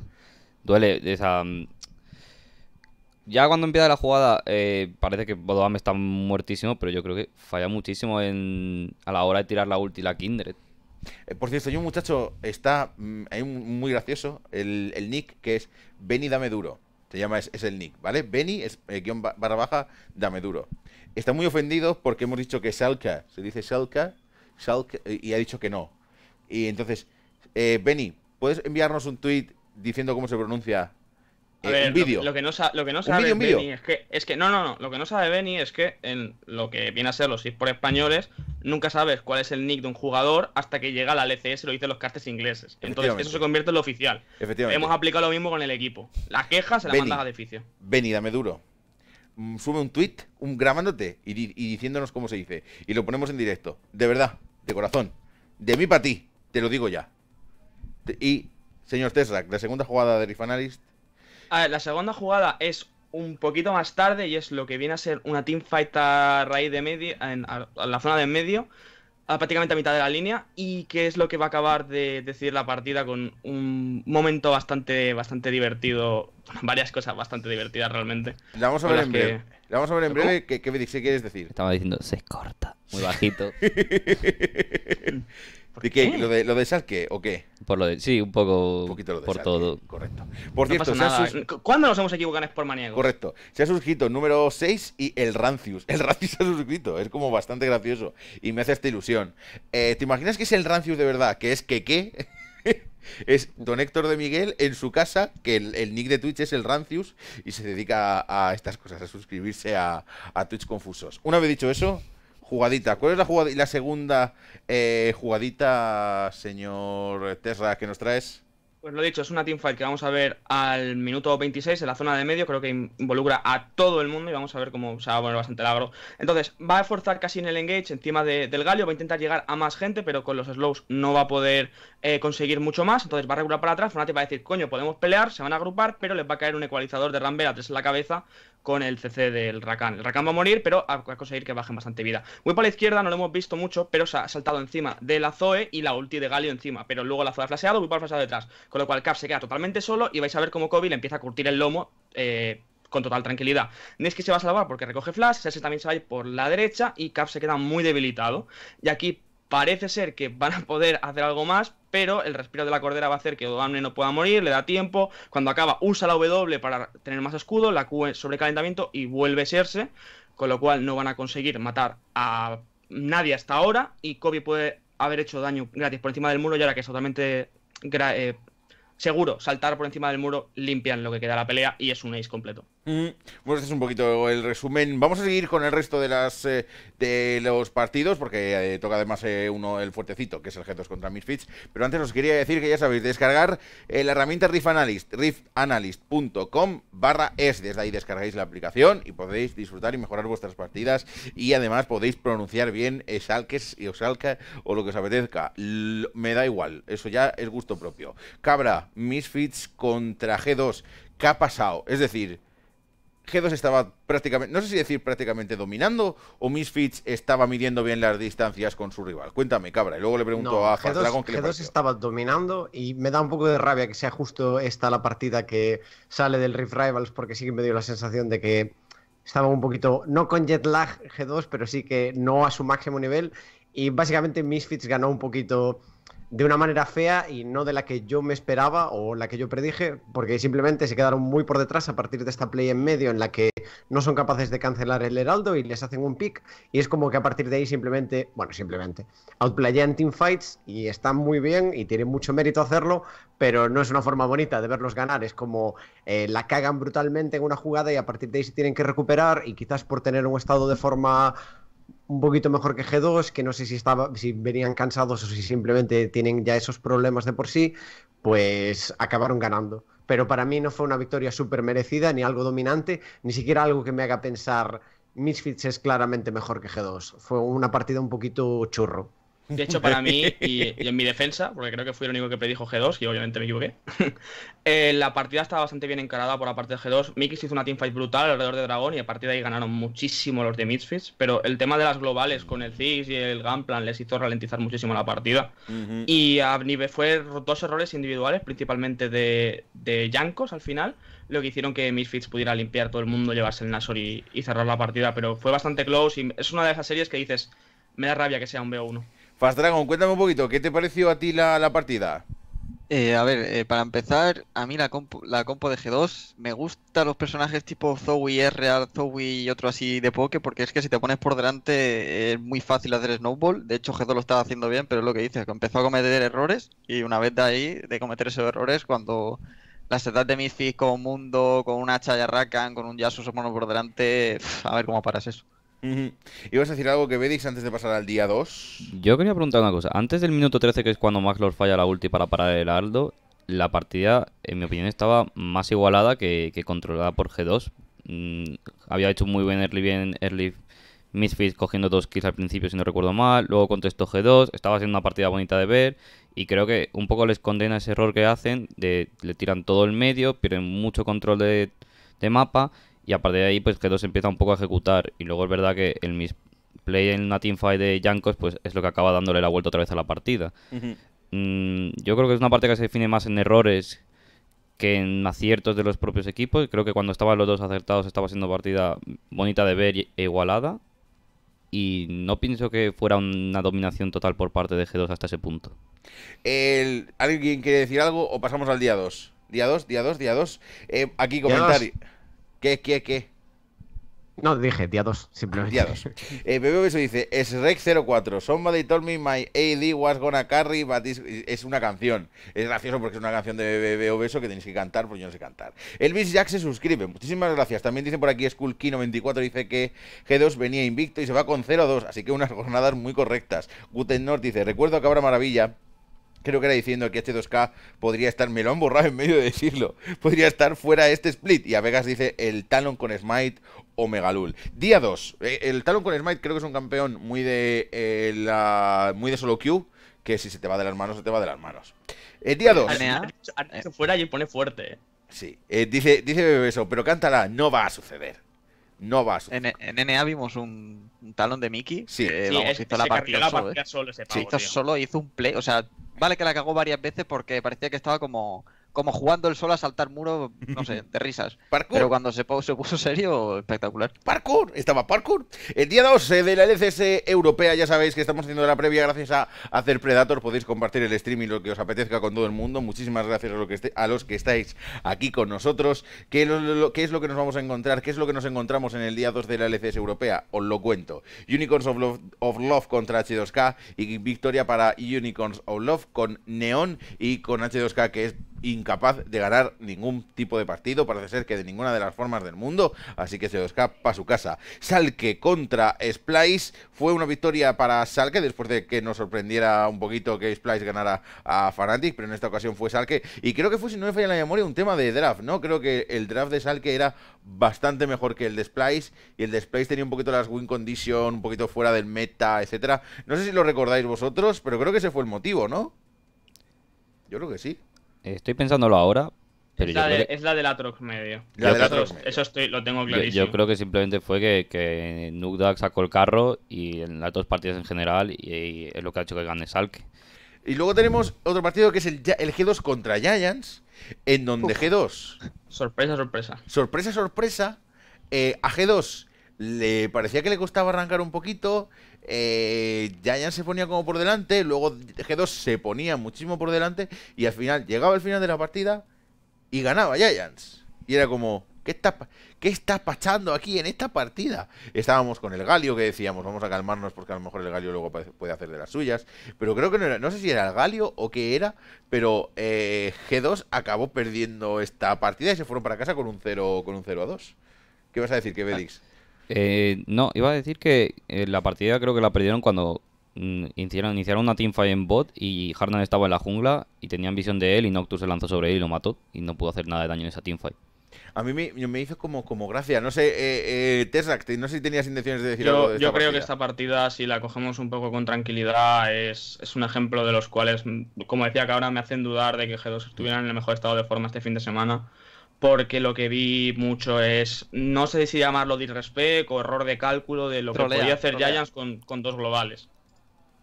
duele, Esa ya cuando empieza la jugada, eh, parece que Bodoam está muertísimo, pero yo creo que falla muchísimo en, a la hora de tirar la ulti la Kindred. Eh, por cierto, hay un muchacho, está mm, hay un, muy gracioso, el, nick que es Benny Dame Duro. Se llama, es, el nick, ¿vale? Benny es eh, guión barra baja Dame Duro. Está muy ofendido porque hemos dicho que Salka, se dice Salka, y ha dicho que no. Y entonces, Benny, ¿puedes enviarnos un tweet diciendo cómo se pronuncia ver, Lo, que no, lo que no sabe Benny es que, es que. No, no, no. Lo que no sabe Benny es que en lo que viene a ser los por españoles, nunca sabes cuál es el nick de un jugador hasta que llega la LCS y lo dicen los castes ingleses. Entonces eso se convierte en lo oficial. Efectivamente. Hemos aplicado lo mismo con el equipo. La queja se la mandas a edificio. Benny, dame duro. Mm, sube un tweet un, grabándote y, diciéndonos cómo se dice. Y lo ponemos en directo. De verdad, de corazón. De mí para ti, te lo digo ya. Y, señor Tesla, la segunda jugada de Rifanalist a la segunda jugada es un poquito más tarde y es lo que viene a ser una teamfight a raíz de medio, en, la zona de en medio, a prácticamente a mitad de la línea y que es lo que va a acabar de decidir la partida con un momento bastante, bastante divertido, varias cosas bastante divertidas realmente. La vamos a ver en breve. vamos a ver en qué, qué quieres decir. Estaba diciendo, se corta, muy bajito. ¿De qué? ¿Lo de, lo o qué? Por lo sí, un poco. Un poquito lo de por todo. Correcto. Por cierto, ¿cuándo nos hemos equivocado en Sportmaníaco? Correcto. Se ha suscrito número 6 y el Rancius. El Rancius se ha suscrito. Es como bastante gracioso. Y me hace esta ilusión. Eh, ¿Te imaginas que es el Rancius de verdad? ¿Que es que qué? es don Héctor de Miguel en su casa, que el, nick de Twitch es el Rancius, y se dedica a, estas cosas, a suscribirse a, a Twitch Confusos. Una vez dicho eso, jugadita. ¿Cuál es la, jugada, la segunda eh, jugadita, señor Terra, que nos traes? Pues lo dicho, es una teamfight que vamos a ver al minuto 26 en la zona de medio. Creo que involucra a todo el mundo y vamos a ver cómo se va a poner bastante agro. Entonces, va a forzar casi en el engage encima del galio. Va a intentar llegar a más gente, pero con los slows no va a poder eh, conseguir mucho más. Entonces, va a regular para atrás. Fnatic va a decir, coño, podemos pelear, se van a agrupar, pero les va a caer un ecualizador de rambera a en la cabeza con el CC del Rakan. El Rakan va a morir, pero va a conseguir que baje bastante vida. Voy para la izquierda, no lo hemos visto mucho, pero se ha saltado encima de la Zoe y la ulti de Galio encima. Pero luego la Zoe ha flasheado, muy para el detrás. Con lo cual Cap se queda totalmente solo y vais a ver cómo Kobe le empieza a curtir el lomo. Eh, con total tranquilidad. que se va a salvar porque recoge flash, Cersei también se va a ir por la derecha y Cap se queda muy debilitado. Y aquí Parece ser que van a poder hacer algo más, pero el respiro de la cordera va a hacer que Odoamne no pueda morir, le da tiempo. Cuando acaba, usa la W para tener más escudo, la Q sobrecalentamiento y vuelve a serse. Con lo cual no van a conseguir matar a nadie hasta ahora. Y Kobe puede haber hecho daño gratis por encima del muro. Y ahora que es totalmente eh, seguro saltar por encima del muro, limpian lo que queda la pelea y es un ace completo. Mm. bueno, este es un poquito el resumen. Vamos a seguir con el resto de las eh, de los partidos, porque eh, toca además eh, uno el fuertecito, que es el G2 contra Misfits. Pero antes os quería decir que ya sabéis, descargar la herramienta Riff Analyst, riffanalyst.com barra es. Desde ahí descargáis la aplicación y podéis disfrutar y mejorar vuestras partidas. Y además podéis pronunciar bien Salques y Osalca o lo que os apetezca. me da igual, eso ya es gusto propio. Cabra, Misfits contra G2. ¿Qué ha pasado? Es decir. G2 estaba prácticamente, no sé si decir prácticamente dominando o Misfits estaba midiendo bien las distancias con su rival. Cuéntame, cabra, y luego le pregunto a g Dragon que G2 estaba dominando y me da un poco de rabia que sea justo esta la partida que sale del Rift Rivals porque sí que me dio la sensación de que estaba un poquito, no con jet lag G2, pero sí que no a su máximo nivel y básicamente Misfits ganó un poquito de una manera fea y no de la que yo me esperaba o la que yo predije, porque simplemente se quedaron muy por detrás a partir de esta play en medio en la que no son capaces de cancelar el heraldo y les hacen un pick y es como que a partir de ahí simplemente, bueno, simplemente outplayan team fights y están muy bien y tienen mucho mérito hacerlo, pero no es una forma bonita de verlos ganar, es como eh, la cagan brutalmente en una jugada y a partir de ahí se tienen que recuperar y quizás por tener un estado de forma un poquito mejor que G2, que no sé si, estaba, si venían cansados o si simplemente tienen ya esos problemas de por sí, pues acabaron ganando. Pero para mí no fue una victoria súper merecida, ni algo dominante, ni siquiera algo que me haga pensar Misfits es claramente mejor que G2. Fue una partida un poquito churro. De hecho, para mí, y, en mi defensa, porque creo que fui el único que predijo G2, y obviamente me equivoqué, eh, la partida estaba bastante bien encarada por la parte de G2. Mikis hizo una teamfight brutal alrededor de Dragón y a partir de ahí ganaron muchísimo los de Misfits, pero el tema de las globales con el Ziggs y el Gunplan les hizo ralentizar muchísimo la partida. Y a nivel fue dos errores individuales, principalmente de, de Jankos al final, lo que hicieron que Misfits pudiera limpiar todo el mundo, llevarse el Nasor y, y cerrar la partida, pero fue bastante close y es una de esas series que dices, me da rabia que sea un BO1. Fast cuéntame un poquito, ¿qué te pareció a ti la, partida? Eh, a ver, eh, para empezar, a mí la compo, la compo de G2 me gustan los personajes tipo Zoe, R, Zoe y otro así de poke, porque es que si te pones por delante es muy fácil hacer snowball. De hecho, G2 lo estaba haciendo bien, pero es lo que dices, que empezó a cometer errores y una vez de ahí, de cometer esos errores, cuando la setas de Misfits con Mundo, con una Chayarrakan, con un Yasuo se pone por delante, a ver cómo paras eso. ¿Ibas a decir algo que veis antes de pasar al día 2? Yo quería preguntar una cosa. Antes del minuto 13, que es cuando Maxlord falla la ulti para parar el Aldo, la partida, en mi opinión, estaba más igualada que, controlada por G2. Mm, había hecho muy bien early, bien early Misfits cogiendo dos kills al principio, si no recuerdo mal. Luego contestó G2. Estaba siendo una partida bonita de ver. Y creo que un poco les condena ese error que hacen. De, le tiran todo el medio, pierden mucho control de mapa. Y a partir de ahí, pues G2 empieza un poco a ejecutar. Y luego es verdad que el misplay en una teamfight de Jankos, pues es lo que acaba dándole la vuelta otra vez a la partida. Mm, yo creo que es una parte que se define más en errores que en aciertos de los propios equipos. Creo que cuando estaban los dos acertados estaba siendo partida bonita de ver e igualada. Y no pienso que fuera una dominación total por parte de G2 hasta ese punto. El, ¿Alguien quiere decir algo o pasamos al día 2? Día 2, día 2, día 2. Eh, aquí comentario. ¿Qué, qué, qué? No, dije, día 2, simplemente. Día 2. Bebe eh, dice, es rec 04, somebody told me my AD was gonna carry, es una canción. Es gracioso porque es una canción de Bebe Obeso que tenéis que cantar, porque yo no sé cantar. Elvis Jack se suscribe, muchísimas gracias. También dice por aquí skullkino 94 dice que G2 venía invicto y se va con 0-2, así que unas jornadas muy correctas. Guten North dice, recuerdo que habrá maravilla creo que era diciendo que h este 2K podría estar, me lo han borrado en medio de decirlo, podría estar fuera este split. Y a Vegas dice el Talon con Smite o Megalul. Día 2, eh, el Talon con Smite creo que es un campeón muy de, eh, la, muy de solo Q, que si se te va de las manos, se te va de las manos. Eh, día 2. fuera y pone fuerte. Sí, dice, dice eso, pero cántala, no va a suceder no va a suceder. En, en, NA vimos un, Talon talón de Mickey. Sí, sí hizo la partida, solo, hizo solo, hizo un play, o sea, Vale que la cagó varias veces porque parecía que estaba como como jugando el sol a saltar muro, no sé, de risas. Pero cuando se, puso serio, espectacular. Parkour, estaba parkour. El día 2 eh, de la LCS europea, ya sabéis que estamos haciendo la previa gracias a hacer Predator. Podéis compartir el stream y lo que os apetezca con todo el mundo. Muchísimas gracias a, los que este, estáis aquí con nosotros. ¿Qué, es lo que nos vamos a encontrar? ¿Qué es lo que nos encontramos en el día 2 de la LCS europea? Os lo cuento. Unicorns of Love, of Love contra H2K y victoria para Unicorns of Love con Neon y con H2K que es incapaz de ganar ningún tipo de partido, parece ser que de ninguna de las formas del mundo, así que se lo escapa a su casa. Salke contra Splice fue una victoria para Salke después de que nos sorprendiera un poquito que Splice ganara a Fnatic, pero en esta ocasión fue Salke y creo que fue, si no me falla la memoria, un tema de draft, ¿no? Creo que el draft de Salke era bastante mejor que el de Splice, y el de Splice tenía un poquito las win condition, un poquito fuera del meta, etcétera. No sé si lo recordáis vosotros, pero creo que ese fue el motivo, ¿no? Yo creo que sí. Estoy pensándolo ahora. es, la de, la del Atrox medio. La yo Eso lo tengo clarísimo. Yo, creo que simplemente fue que, que sacó el carro y en las dos partidas en general y, es lo que ha hecho que gane Salk. Y luego tenemos otro partido que es el, G2 contra Giants, en donde G2... Sorpresa, sorpresa. Sorpresa, sorpresa. Eh, a G2 le parecía que le costaba arrancar un poquito. Eh, Giants se ponía como por delante, luego G2 se ponía muchísimo por delante y al final llegaba el final de la partida y ganaba Giants. Y era como, ¿qué está, qué pasando aquí en esta partida? Estábamos con el Galio que decíamos, vamos a calmarnos porque a lo mejor el Galio luego puede hacer de las suyas. Pero creo que no era, no sé si era el Galio o qué era, pero eh, G2 acabó perdiendo esta partida y se fueron para casa con un 0, a 2. ¿Qué vas a decir, que ah, eh, no, iba a decir que eh, la partida creo que la perdieron cuando mm, iniciaron, una teamfight en bot y Harnan estaba en la jungla y tenían visión de él y Nocturne se lanzó sobre él y lo mató y no pudo hacer nada de daño en esa teamfight. A mí me, me, hizo como, como gracia. No sé, eh, eh no sé si tenías intenciones de decir yo, algo. yo creo que esta partida, si la cogemos un poco con tranquilidad, es, es, un ejemplo de los cuales, mm, como decía que ahora me hacen dudar de que G2 estuviera en el mejor estado de forma este fin de semana porque lo que vi mucho es, no sé si llamarlo disrespect o error de cálculo de lo que podía hacer Giants con, dos globales.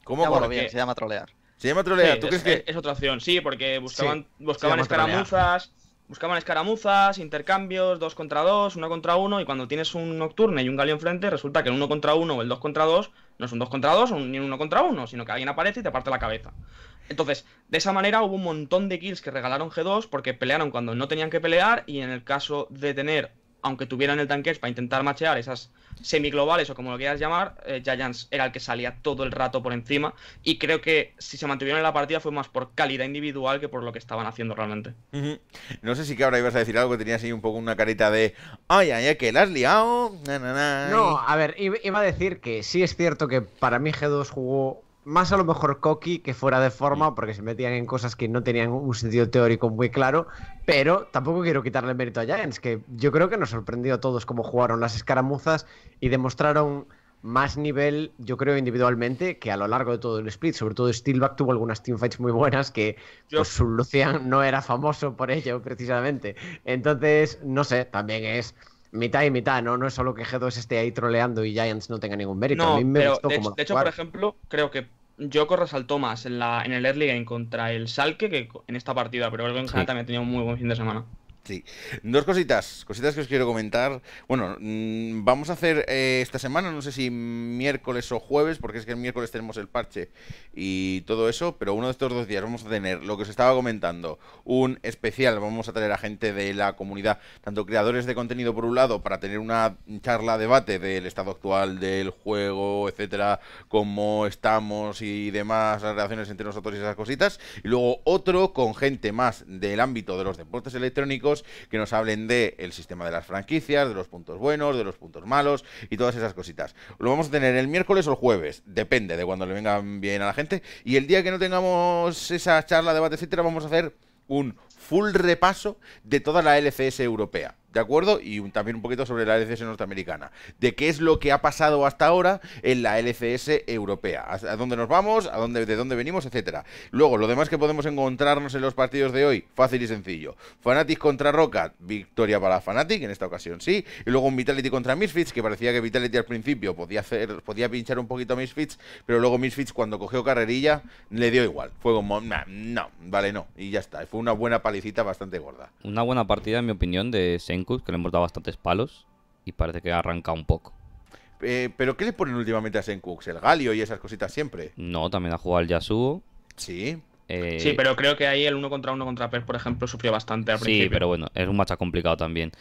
¿Cómo? se llama trolear. Se llama trolear, ¿tú crees es, que...? Es otra opción, sí, porque buscaban, buscaban escaramuzas, buscaban escaramuzas, intercambios, dos contra dos, uno contra uno, y cuando tienes un Nocturne y un Galio enfrente, resulta que el uno contra uno o el dos contra dos no es un dos contra dos ni un uno contra uno, sino que alguien aparece y te parte la cabeza. Entonces, de esa manera hubo un montón de kills que regalaron G2 porque pelearon cuando no tenían que pelear y en el caso de tener, aunque tuvieran el tanque para intentar machear esas semiglobales o como lo quieras llamar, eh, Giants era el que salía todo el rato por encima y creo que si se mantuvieron en la partida fue más por calidad individual que por lo que estaban haciendo realmente. No sé si que ahora ibas a decir algo que tenías ahí un poco una carita de ay, ay, que la has liado. No, a ver, iba a decir que sí es cierto que para mí G2 jugó más a lo mejor coqui que fuera de forma, mm. porque se metían en cosas que no tenían un sentido teórico muy claro, pero tampoco quiero quitarle mérito a Giants, que yo creo que nos sorprendió a todos cómo jugaron las escaramuzas y demostraron más nivel, yo creo, individualmente, que a lo largo de todo el split. Sobre todo Steelback tuvo algunas teamfights muy buenas que su pues, Lucian no era famoso por ello, precisamente. Entonces, no sé, también es mitad y mitad, ¿no? No es solo que G2 esté ahí troleando y Giants no tenga ningún mérito. pero de, hecho, por ejemplo, creo que Joko resaltó más en, la, en el early game contra el Salke que en esta partida, pero creo que en general también tenido un muy buen fin de semana. Dos cositas, cositas que os quiero comentar. Bueno, mm, vamos a hacer eh, esta semana, no sé si miércoles o jueves, porque es que el miércoles tenemos el parche y todo eso, pero uno de estos dos días vamos a tener lo que os estaba comentando, un especial, vamos a traer a gente de la comunidad, tanto creadores de contenido por un lado, para tener una charla debate del estado actual del juego, etcétera, cómo estamos y demás, las relaciones entre nosotros y esas cositas, y luego otro con gente más del ámbito de los deportes electrónicos que nos hablen del sistema de las franquicias, de los puntos buenos, de los puntos malos y todas esas cositas. Lo vamos a tener el miércoles o el jueves, depende de cuando le vengan bien a la gente. Y el día que no tengamos esa charla, debate, etcétera, vamos a hacer un full repaso de toda la LCS europea. ¿De acuerdo? Y también un poquito sobre la LCS norteamericana. De qué es lo que ha pasado hasta ahora en la LCS europea. A, dónde nos vamos, a dónde, de dónde venimos, etcétera. Luego, lo demás que podemos encontrarnos en los partidos de hoy, fácil y sencillo. Fanatic contra Roca, victoria para Fanatic en esta ocasión sí. Y luego un Vitality contra Misfits, que parecía que Vitality al principio podía hacer, podía pinchar un poquito a Misfits, pero luego Misfits cuando cogió carrerilla le dio igual. Fue como, no, vale, no. Y ya está. Fue una buena palicita bastante gorda. Una buena partida, en mi opinión, de que le hemos dado bastantes palos y parece que ha arrancado un poco. Eh, ¿Pero qué le ponen últimamente a Senkux? ¿El Galio y esas cositas siempre? No, también ha jugado el Yasuo. Sí. Eh, sí, pero creo que ahí el uno contra uno contra Pez, por ejemplo, sufrió bastante al principio. Sí, pero bueno, es un match complicado también.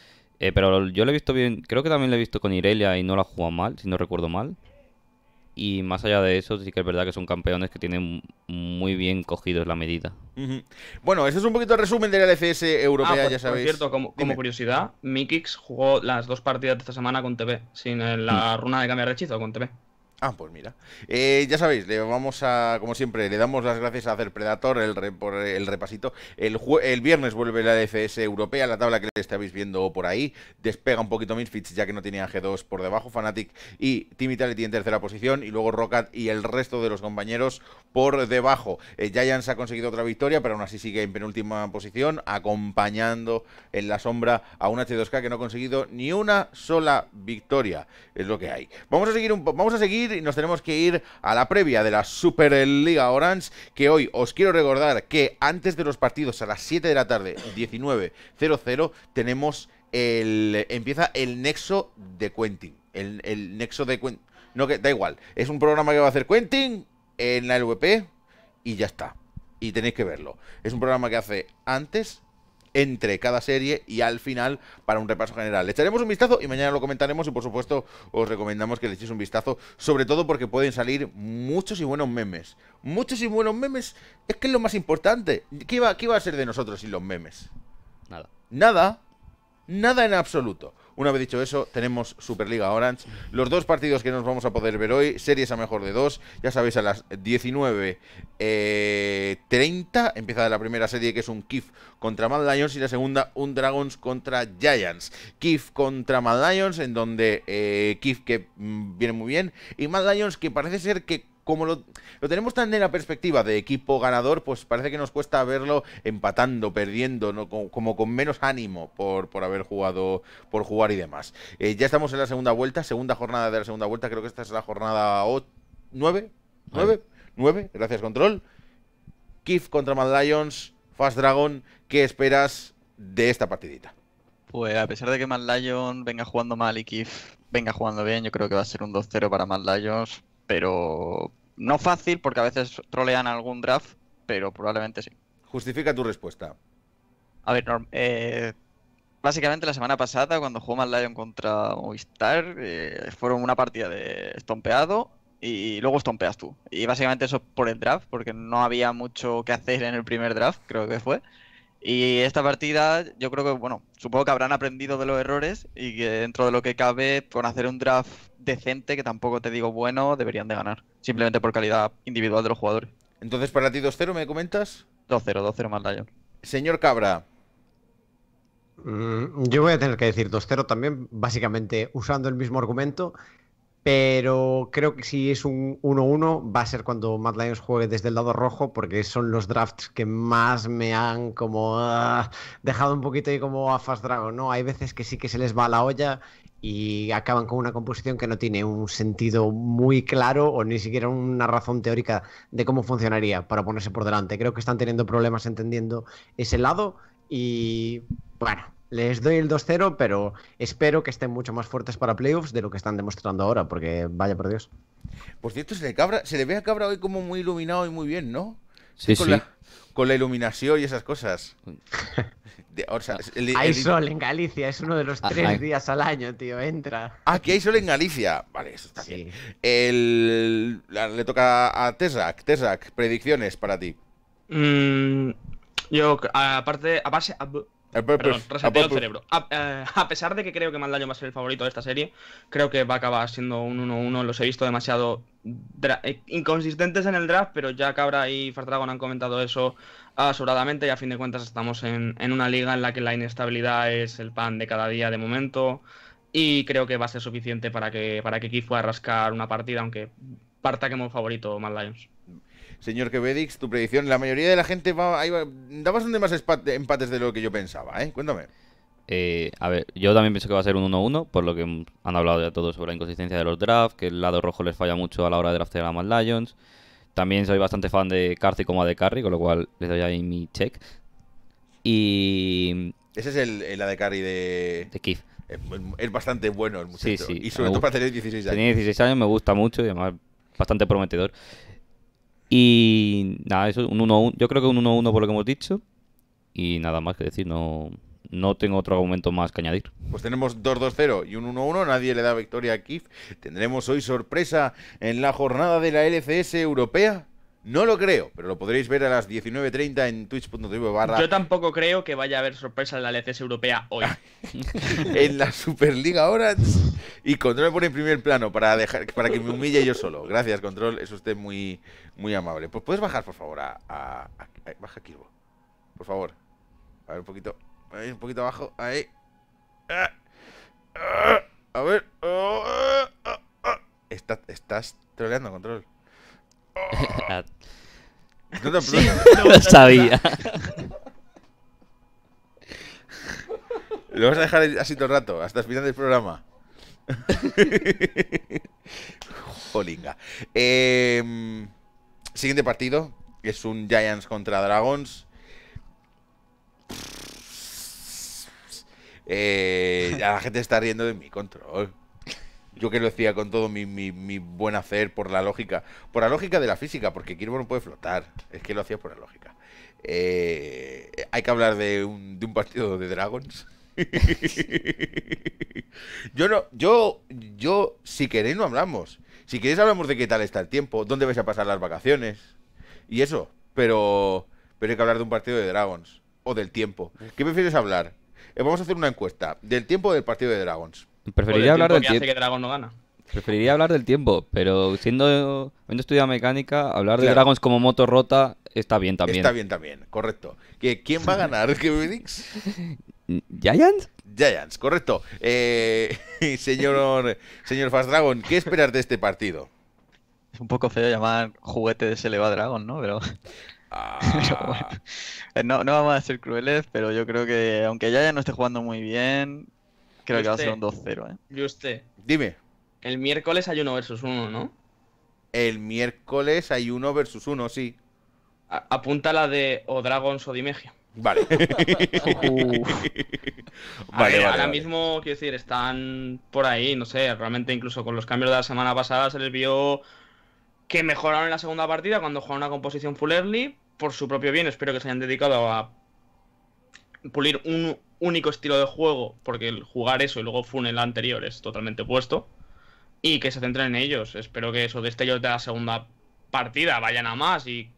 Eh, pero yo lo he visto bien, creo que también lo he visto con Irelia y no la ha jugado mal, si no recuerdo mal. Y más allá de eso, sí que es verdad que son campeones que tienen muy bien cogidos la medida. Bueno, ese es un poquito el resumen de la LCS europea, ah, pues, ya sabéis. Por cierto, como, curiosidad, Mikix jugó las dos partidas de esta semana con TV, sin la hmm. runa de cambio de hechizo, con TV. Ah, pues mira. Eh, ya sabéis, le vamos a, como siempre, le damos las gracias a hacer Predator el por el repasito. El, viernes vuelve la DFS e europea, la tabla que le estáis viendo por ahí. Despega un poquito Misfits, ya que no tenía G2 por debajo. Fnatic y Team tiene en tercera posición. Y luego Rocket y el resto de los compañeros por debajo. Eh, Giants ha conseguido otra victoria, pero aún así sigue en penúltima posición, acompañando en la sombra a un H2K que no ha conseguido ni una sola victoria. Es lo que hay. Vamos a seguir un Vamos a seguir y nos tenemos que ir a la previa de la Superliga Orange, que hoy os quiero recordar que antes de los partidos a las 7 de la tarde, 19.00, tenemos el... empieza el nexo de Quentin. El, el nexo de Quentin... No, que da igual. Es un programa que va a hacer Quentin en la LVP y ya está. Y tenéis que verlo. Es un programa que hace antes entre cada serie y al final para un repaso general. Le echaremos un vistazo y mañana lo comentaremos y por supuesto os recomendamos que le echéis un vistazo, sobre todo porque pueden salir muchos y buenos memes. Muchos y buenos memes es que es lo más importante. ¿Qué iba, a ser de nosotros sin los memes? Nada. Nada. Nada en absoluto. Una vez dicho eso, tenemos Superliga Orange. Los dos partidos que nos vamos a poder ver hoy, series a mejor de dos. Ya sabéis, a las 19.30 eh, empieza la primera serie que es un Kif contra Mad Lions y la segunda un Dragons contra Giants. Kif contra Mad Lions, en donde eh, Kif que mm, viene muy bien y Mad Lions que parece ser que como lo, tenemos tan en la perspectiva de equipo ganador, pues parece que nos cuesta verlo empatando, perdiendo, como, con menos ánimo por, haber jugado, por jugar y demás. Eh, ya estamos en la segunda vuelta, segunda jornada de la segunda vuelta, creo que esta es la jornada 9, 9, 9, gracias control. Kif contra Mad Lions, Fast Dragon, ¿qué esperas de esta partidita? Pues a pesar de que Mad Lions venga jugando mal y Kif venga jugando bien, yo creo que va a ser un 2-0 para Mad Lions pero no fácil, porque a veces trolean algún draft, pero probablemente sí. Justifica tu respuesta. A ver, Norm, eh, básicamente la semana pasada, cuando jugó Mad Lion contra Movistar, eh, fueron una partida de estompeado y luego estompeas tú. Y básicamente eso por el draft, porque no había mucho que hacer en el primer draft, creo que fue. Y esta partida, yo creo que, bueno, supongo que habrán aprendido de los errores y que dentro de lo que cabe, con hacer un draft decente, que tampoco te digo bueno, deberían de ganar. Simplemente por calidad individual de los jugadores. Entonces, para ti 2-0, ¿me comentas? 2-0, 2-0 más Lyon. Señor Cabra. Mm, yo voy a tener que decir 2-0 también, básicamente usando el mismo argumento. Pero creo que si es un 1-1 va a ser cuando Mad Lions juegue desde el lado rojo, porque son los drafts que más me han como ah, dejado un poquito ahí como a Fast Dragon, ¿no? Hay veces que sí que se les va la olla y acaban con una composición que no tiene un sentido muy claro o ni siquiera una razón teórica de cómo funcionaría para ponerse por delante. Creo que están teniendo problemas entendiendo ese lado y bueno, les doy el 2-0, pero espero que estén mucho más fuertes para playoffs de lo que están demostrando ahora, porque vaya por Dios. Por cierto, se le, cabra, ve a Cabra hoy como muy iluminado y muy bien, ¿no? Sí, Con, La, con la iluminación y esas cosas. hay sol en Galicia, es uno de los tres días al año, tío, entra. Ah, que hay sol en Galicia. Vale, eso está le toca a Tesac. Tesac, predicciones para ti. Mm, yo, aparte, a eh, pues, pues, el cerebro. Eh, a, pesar de que creo que Maldaño va a ser el favorito de esta serie, creo que va a acabar siendo un 1-1. Los he visto demasiado eh, inconsistentes en el draft, pero ya Cabra y Fartragon han comentado eso asuradamente y a fin de cuentas estamos en, una liga en la que la inestabilidad es el pan de cada día de momento y creo que va a ser suficiente para que, para que Keith pueda rascar una partida, aunque parta que muy favorito Mad Lions señor Quevedix, tu predicción. La mayoría de la gente va, Dabas un da bastante más empates de lo que yo pensaba, ¿eh? Cuéntame. Eh, a ver, yo también pienso que va a ser un 1-1, por lo que han hablado ya todos sobre la inconsistencia de los drafts, que el lado rojo les falla mucho a la hora de draftear a Mad Lions. También soy bastante fan de Carthy como de Carry, con lo cual les doy ahí mi check. Y. Ese es el, el AD Carry de. De Keith. Eh, pues, es, bastante bueno el muchacho. Sí, Y sobre todo para tener 16 años. Tenía 16 años, me gusta mucho y además bastante prometedor. Y nada, eso, un 1-1. Yo creo que un 1-1 por lo que hemos dicho. Y nada más que decir, no, no tengo otro argumento más que añadir. Pues tenemos 2-2-0 y un 1-1, nadie le da victoria a Kif. ¿Tendremos hoy sorpresa en la jornada de la LCS europea? No lo creo, pero lo podréis ver a las 19.30 en twitch.tv barra. Yo tampoco creo que vaya a haber sorpresa en la LCS europea hoy. en la Superliga ahora Y Control me pone en primer plano para dejar para que me humille yo solo. Gracias, Control. Es usted muy, muy amable. Pues puedes bajar, por favor, a. baja Kirbo. Por favor. A ver, un poquito. un poquito abajo. Ahí. Ah, ah, a ver. Ah, estás, estás troleando, Control no lo sabía. Lo vas a dejar así todo el rato, hasta el final del programa. Jolinga. Em, siguiente partido que es un Giants contra Dragons. Eh, la gente está riendo de mi control. Yo que lo decía con todo mi, buen hacer por la lógica. Por la lógica de la física, porque Kirby no puede flotar. Es que lo hacía por la lógica. Eh, hay que hablar de un, partido de Dragons. yo no, yo, yo, si queréis no hablamos. Si queréis hablamos de qué tal está el tiempo, dónde vais a pasar las vacaciones y eso. Pero, pero hay que hablar de un partido de Dragons o del tiempo. ¿Qué prefieres hablar? Eh, vamos a hacer una encuesta del tiempo del partido de Dragons. Preferiría hablar del tiempo. hablar del tiempo, pero siendo, viendo estudiado mecánica, hablar de Dragons como moto rota está bien también. Está bien también, correcto. ¿Quién va a ganar, ¿Giants? Giants, correcto. Eh, señor, señor Fast Dragon, ¿qué esperas de este partido? Es un poco feo llamar juguete de Seleva Dragon, ¿no? Pero. Ah. Eh, no, no, vamos a ser crueles, pero yo creo que aunque Giants no esté jugando muy bien, Creo que va a ser un 2-0, ¿eh? Y usted. Dime. El miércoles hay uno versus uno, ¿no? El miércoles hay uno versus uno, sí. apunta la de o Dragons o Dimegia. Vale. vale, vale, ahora mismo, quiero decir, están por ahí, no sé, realmente incluso con los cambios de la semana pasada se les vio que mejoraron en la segunda partida cuando jugaron una composición full early por su propio bien. Espero que se hayan dedicado a pulir un único estilo de juego, porque el jugar eso y luego fun la anterior es totalmente opuesto, y que se centren en ellos. Espero que eso destellos de la segunda partida vayan a más y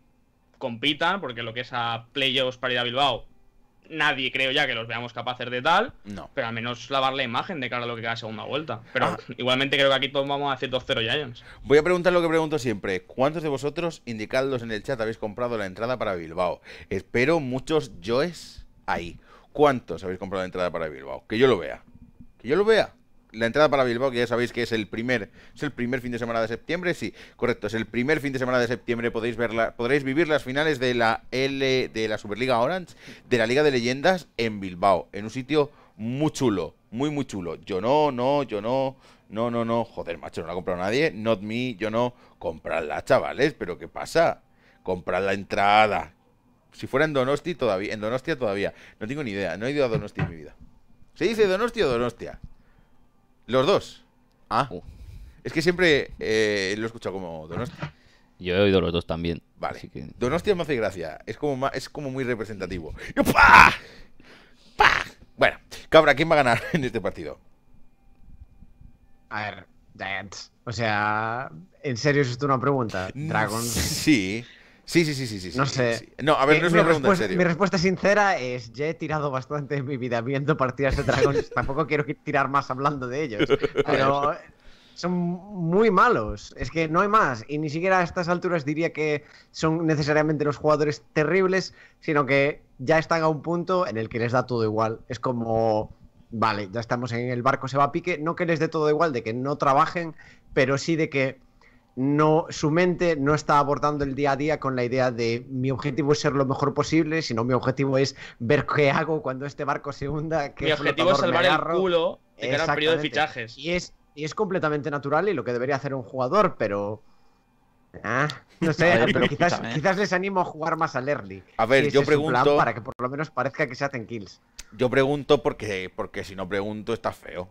compitan, porque lo que es a playoffs para ir a Bilbao, nadie creo ya que los veamos capaces de tal, pero al menos lavar la imagen de cara a lo que queda segunda vuelta. Pero ah. igualmente creo que aquí todos vamos a hacer 2-0 Giants. Voy a preguntar lo que pregunto siempre. ¿Cuántos de vosotros, indicadlos en el chat, habéis comprado la entrada para Bilbao? Espero muchos Joes ahí. ¿Cuántos habéis comprado la entrada para Bilbao? Que yo lo vea. Que yo lo vea. La entrada para Bilbao, que ya sabéis que es el primer, es el primer fin de semana de septiembre, sí, correcto, es el primer fin de semana de septiembre, podéis verla, podréis vivir las finales de la L de la Superliga Orange, de la Liga de Leyendas en Bilbao, en un sitio muy chulo, muy muy chulo. Yo no, no, yo no, no, no, no, joder, macho, no la ha comprado nadie, not me, yo no, compradla, chavales, pero ¿qué pasa? Comprad la entrada, si fuera en Donosti todavía, en Donostia todavía. No tengo ni idea, no he ido a Donostia en mi vida. ¿Se dice Donosti o Donostia? Los dos. Ah. Oh. Es que siempre eh, lo he escuchado como Donostia. Yo he oído los dos también. Vale. Que... Donostia me hace gracia. Es como, es como muy representativo. Bueno, cabra, ¿quién va a ganar en este partido? A ver, Giants. O sea, ¿en serio es esto una pregunta? Mm, Dragons. Sí. Sí, sí, sí, sí, No sé. No, a ver, no es una pregunta en serio. Mi respuesta sincera es, ya he tirado bastante de mi vida viendo partidas de dragones. Tampoco quiero tirar más hablando de ellos. Pero son muy malos. Es que no hay más. Y ni siquiera a estas alturas diría que son necesariamente los jugadores terribles, sino que ya están a un punto en el que les da todo igual. Es como, vale, ya estamos en el barco, se va a pique. No que les dé todo igual, de que no trabajen, pero sí de que no, su mente no está abordando el día a día con la idea de mi objetivo es ser lo mejor posible, sino mi objetivo es ver qué hago cuando este barco se hunda. mi objetivo es salvar el culo de cara al periodo de fichajes. Y es, y es completamente natural y lo que debería hacer un jugador, pero. Ah, no sé, ¿eh? quizás, les animo a jugar más al early. A ver, yo pregunto. Para que por lo menos parezca que se hacen kills. Yo pregunto porque, porque si no pregunto está feo.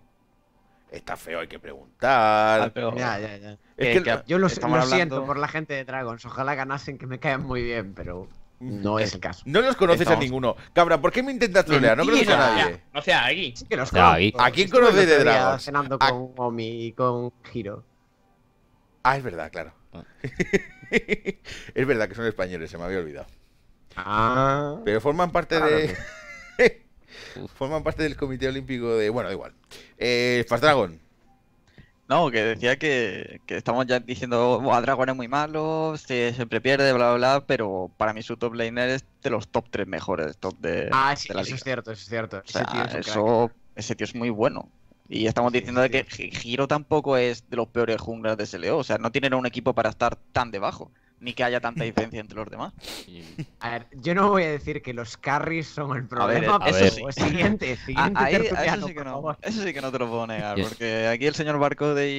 Está feo, hay que preguntar. ya, ya, ya. Eh, yo lo, siento por la gente de Dragons. Ojalá ganasen, que me caigan muy bien, pero no es el caso. No los conoces a ninguno. Cabra, ¿por qué me intentas trolear? No conoces a nadie. O sea, aquí. que los ¿A quién conoces de Dragons? cenando con Omi y con Giro. Ah, es verdad, claro. Ah. es verdad que son españoles, se me había olvidado. Ah. Pero forman parte de. Forman parte del Comité Olímpico de. Bueno, da igual. Eh, Fast Dragon. No, que decía que, estamos ya diciendo, a Dragon es muy malo, se, siempre pierde, bla, bla, bla, pero para mí su top laner es de los top 3 mejores top de, ah, sí, eso es cierto, eso es cierto. ese, tío es eso, ese, tío es muy bueno. Y estamos diciendo de que Giro tampoco es de los peores junglas de SLO, o sea, no tienen un equipo para estar tan debajo ni que haya tanta diferencia entre los demás. A ver, yo no voy a decir que los carries son el problema, sí. Pues, siguiente, siguiente. eso, sí que no, eso sí que no te lo puedo negar, porque aquí el señor Barco de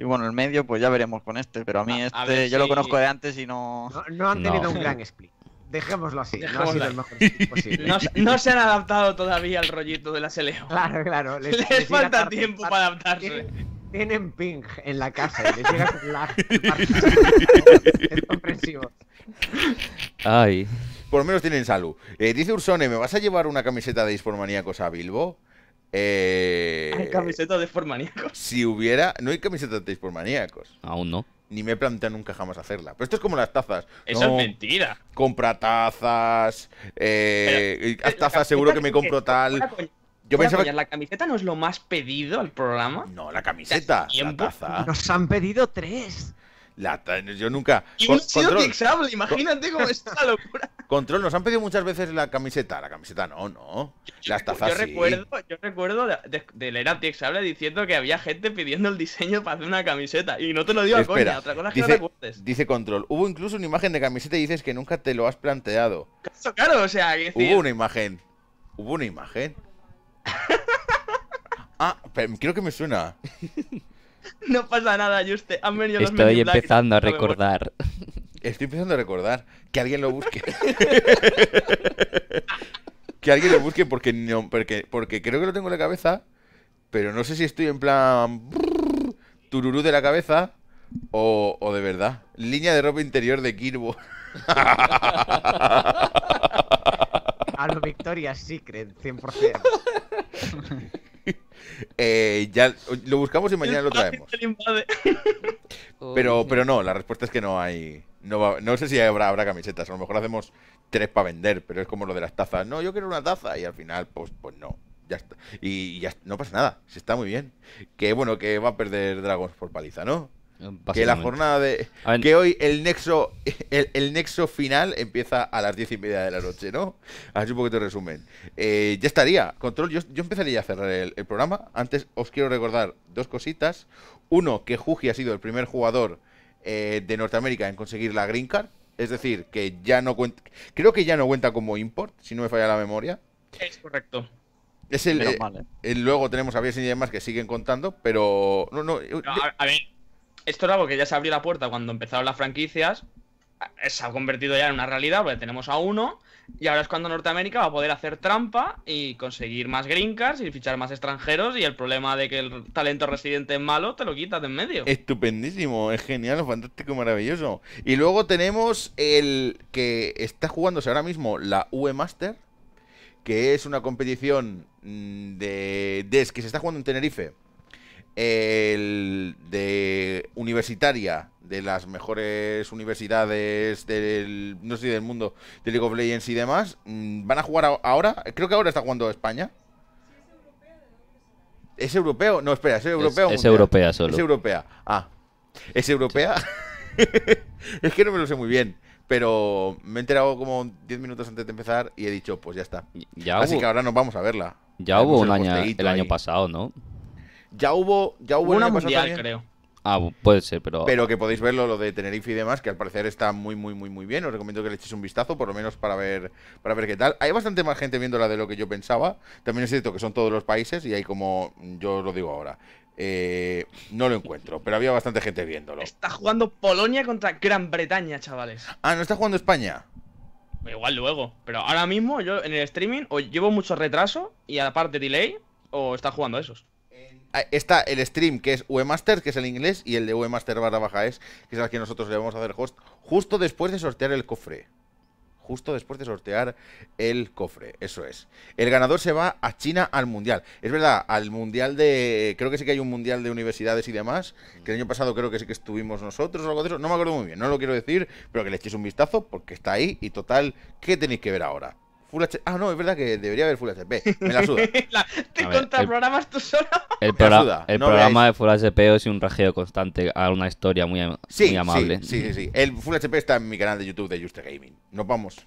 y, bueno, el medio, pues ya veremos con este, pero a mí este yo lo conozco de antes y no. No, han tenido un gran split. Dejémoslo así, no ha sido el mejor No, se han adaptado todavía al rollito de la Seleo Claro, claro. les falta tiempo para adaptarse tienen ping en la casa y les llegas con es comprensivo. Ay. Por lo menos tienen salud. Eh, dice Ursone, ¿me vas a llevar una camiseta de Dispormaníacos a Bilbo? Eh, ¿Hay camiseta de Maníacos? Si hubiera... No hay camiseta de Dispormaníacos. Aún no ni me he nunca jamás hacerla. Pero esto es como las tazas. Eso es mentira. Compra tazas. Eh, eh tazas, seguro que me compro tal. Yo ¿La camiseta no es lo más pedido al programa? No, la camiseta, la taza. Nos han pedido tres. La Yo nunca. Y ha control. Tixable, imagínate cómo está la locura. Control, nos han pedido muchas veces la camiseta. La camiseta no, no. Las tazas. Yo recuerdo, yo recuerdo de, de leer a Tixable diciendo que había gente pidiendo el diseño para hacer una camiseta. Y no te lo digo a coña, otra cosa es que dice, no recuerdes. Dice Control, hubo incluso una imagen de camiseta y dices que nunca te lo has planteado. Claro, claro o sea, Hubo una imagen. Hubo una imagen. ah, pero creo que me suena. No pasa nada, Juste. Estoy empezando a recordar. Estoy empezando a recordar. Que alguien lo busque. que alguien lo busque porque, no, porque, creo que lo tengo en la cabeza. Pero no sé si estoy en plan. tururú de la cabeza. O, o de verdad. Línea de ropa interior de Kirbo. Victoria Victoria Secret, 100%. Eh, ya lo buscamos y mañana lo traemos. Pero, pero no, la respuesta es que no hay. No, no sé si habrá, habrá camisetas. A lo mejor hacemos tres para vender, pero es como lo de las tazas. No, yo quiero una taza y al final, pues, pues no. Ya Y ya no pasa nada. Se está muy bien. Que bueno, que va a perder Dragons por paliza, ¿no? Que la jornada de. Que hoy el nexo, el, nexo final empieza a las diez y media de la noche, ¿no? Así un poquito de resumen. Eh, ya estaría. Control, yo, empezaría a cerrar el, programa. Antes os quiero recordar dos cositas. Uno, que Juji ha sido el primer jugador eh, de Norteamérica en conseguir la Green Card. Es decir, que ya no cuenta. Creo que ya no cuenta como import, si no me falla la memoria. Es correcto. Es el, eh, luego tenemos a Bielsen y demás que siguen contando, pero. a ver esto es algo que ya se abrió la puerta cuando empezaron las franquicias. Eh, se ha convertido ya en una realidad porque tenemos a uno y ahora es cuando Norteamérica va a poder hacer trampa y conseguir más green y fichar más extranjeros y el problema de que el talento residente es malo te lo quitas de en medio. Estupendísimo, es genial, fantástico, maravilloso. Y luego tenemos el que está jugándose ahora mismo la UE Master, que es una competición mm, de DES que se está jugando en Tenerife el de universitaria de las mejores universidades del no sé del mundo de League of Legends y demás mm, van a jugar ahora creo que ahora está jugando España es europeo no espera es europeo es, europea solo es europea ah es europea es que no me lo sé muy bien pero me he enterado como 10 minutos antes de empezar y he dicho pues ya está así que ahora nos vamos a verla ya hubo un año el año pasado no ya hubo, ya hubo, una mundial, creo. Ah, puede ser, pero. Pero que podéis verlo, lo de Tenerife y demás, que al parecer está muy, muy, muy, muy bien. Os recomiendo que le echéis un vistazo, por lo menos para ver, para ver qué tal. Hay bastante más gente viéndola de lo que yo pensaba. También es cierto que son todos los países y hay como. Yo os lo digo ahora. Eh, no lo encuentro, pero había bastante gente viéndolo. Está jugando Polonia contra Gran Bretaña, chavales. Ah, ¿no está jugando España? Igual luego, pero ahora mismo yo en el streaming o llevo mucho retraso y aparte delay o está jugando esos. Ah, está el stream que es Webmaster, que es el inglés, y el de Webmaster barra baja es, que es el que nosotros le vamos a hacer host, justo después de sortear el cofre. Justo después de sortear el cofre, eso es. El ganador se va a China al Mundial. Es verdad, al Mundial de... Creo que sí que hay un Mundial de universidades y demás, que el año pasado creo que sí que estuvimos nosotros o algo de eso. No me acuerdo muy bien, no lo quiero decir, pero que le echéis un vistazo porque está ahí y total, ¿qué tenéis que ver ahora? Ah, no, es verdad que debería haber Full HP. Me la suda. te programas tú solo. El, programa de Full HP es un rajeo constante a una historia muy, amable. Sí, sí, sí, El Full HP está en mi canal de YouTube de Juste Gaming. Nos vamos,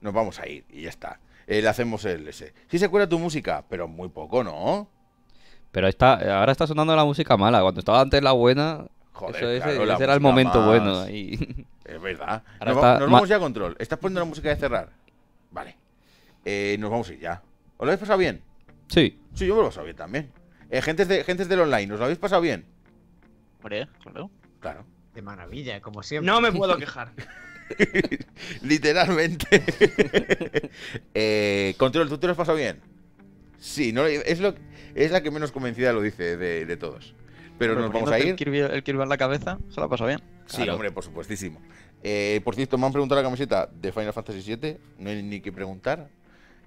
nos vamos a ir y ya está. le hacemos el ese. Sí se acuerda tu música, pero muy poco, ¿no? Pero está, ahora está sonando la música mala. Cuando estaba antes la buena, Joder, Eso, era el momento bueno. ahí. Es verdad. nos vamos ya a control. ¿Estás poniendo la música de cerrar? Vale. Eh, nos vamos a ir ya. ¿Os lo habéis pasado bien? Sí. Sí, yo me lo he pasado bien también. Eh, gentes, de, gentes del online, ¿os lo habéis pasado bien? Hombre, claro. Claro. De maravilla, como siempre. No me puedo quejar. Literalmente. eh, Control, ¿tú te lo pasado bien? Sí, no, es, lo, es la que menos convencida lo dice de, todos. Pero, nos vamos a ir. El Kirby, en la cabeza se lo ha pasado bien. Sí, hombre, por supuestísimo. Eh, por cierto, me han preguntado la camiseta de Final Fantasy VII. No hay ni que preguntar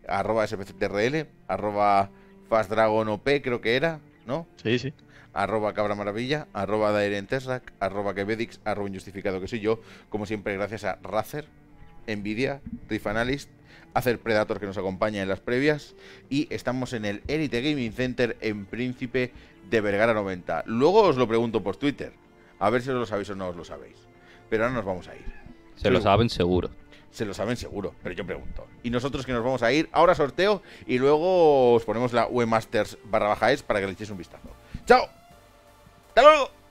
arroba SPCTRL, arroba FastDragonOP creo que era, ¿no? Sí, sí. Arroba Cabra Maravilla, arroba Daeren arroba Kebedix, arroba Injustificado, que soy yo. Como siempre, gracias a Razer, Nvidia, Riff Analyst, Hacer Predator que nos acompaña en las previas y estamos en el Elite Gaming Center en Príncipe de Vergara 90. Luego os lo pregunto por Twitter, a ver si os lo sabéis o no os lo sabéis. Pero ahora nos vamos a ir. Se lo saben seguro se lo saben seguro, pero yo pregunto. Y nosotros que nos vamos a ir, ahora sorteo y luego os ponemos la webmasters barra baja es para que le echéis un vistazo. ¡Chao! ¡Hasta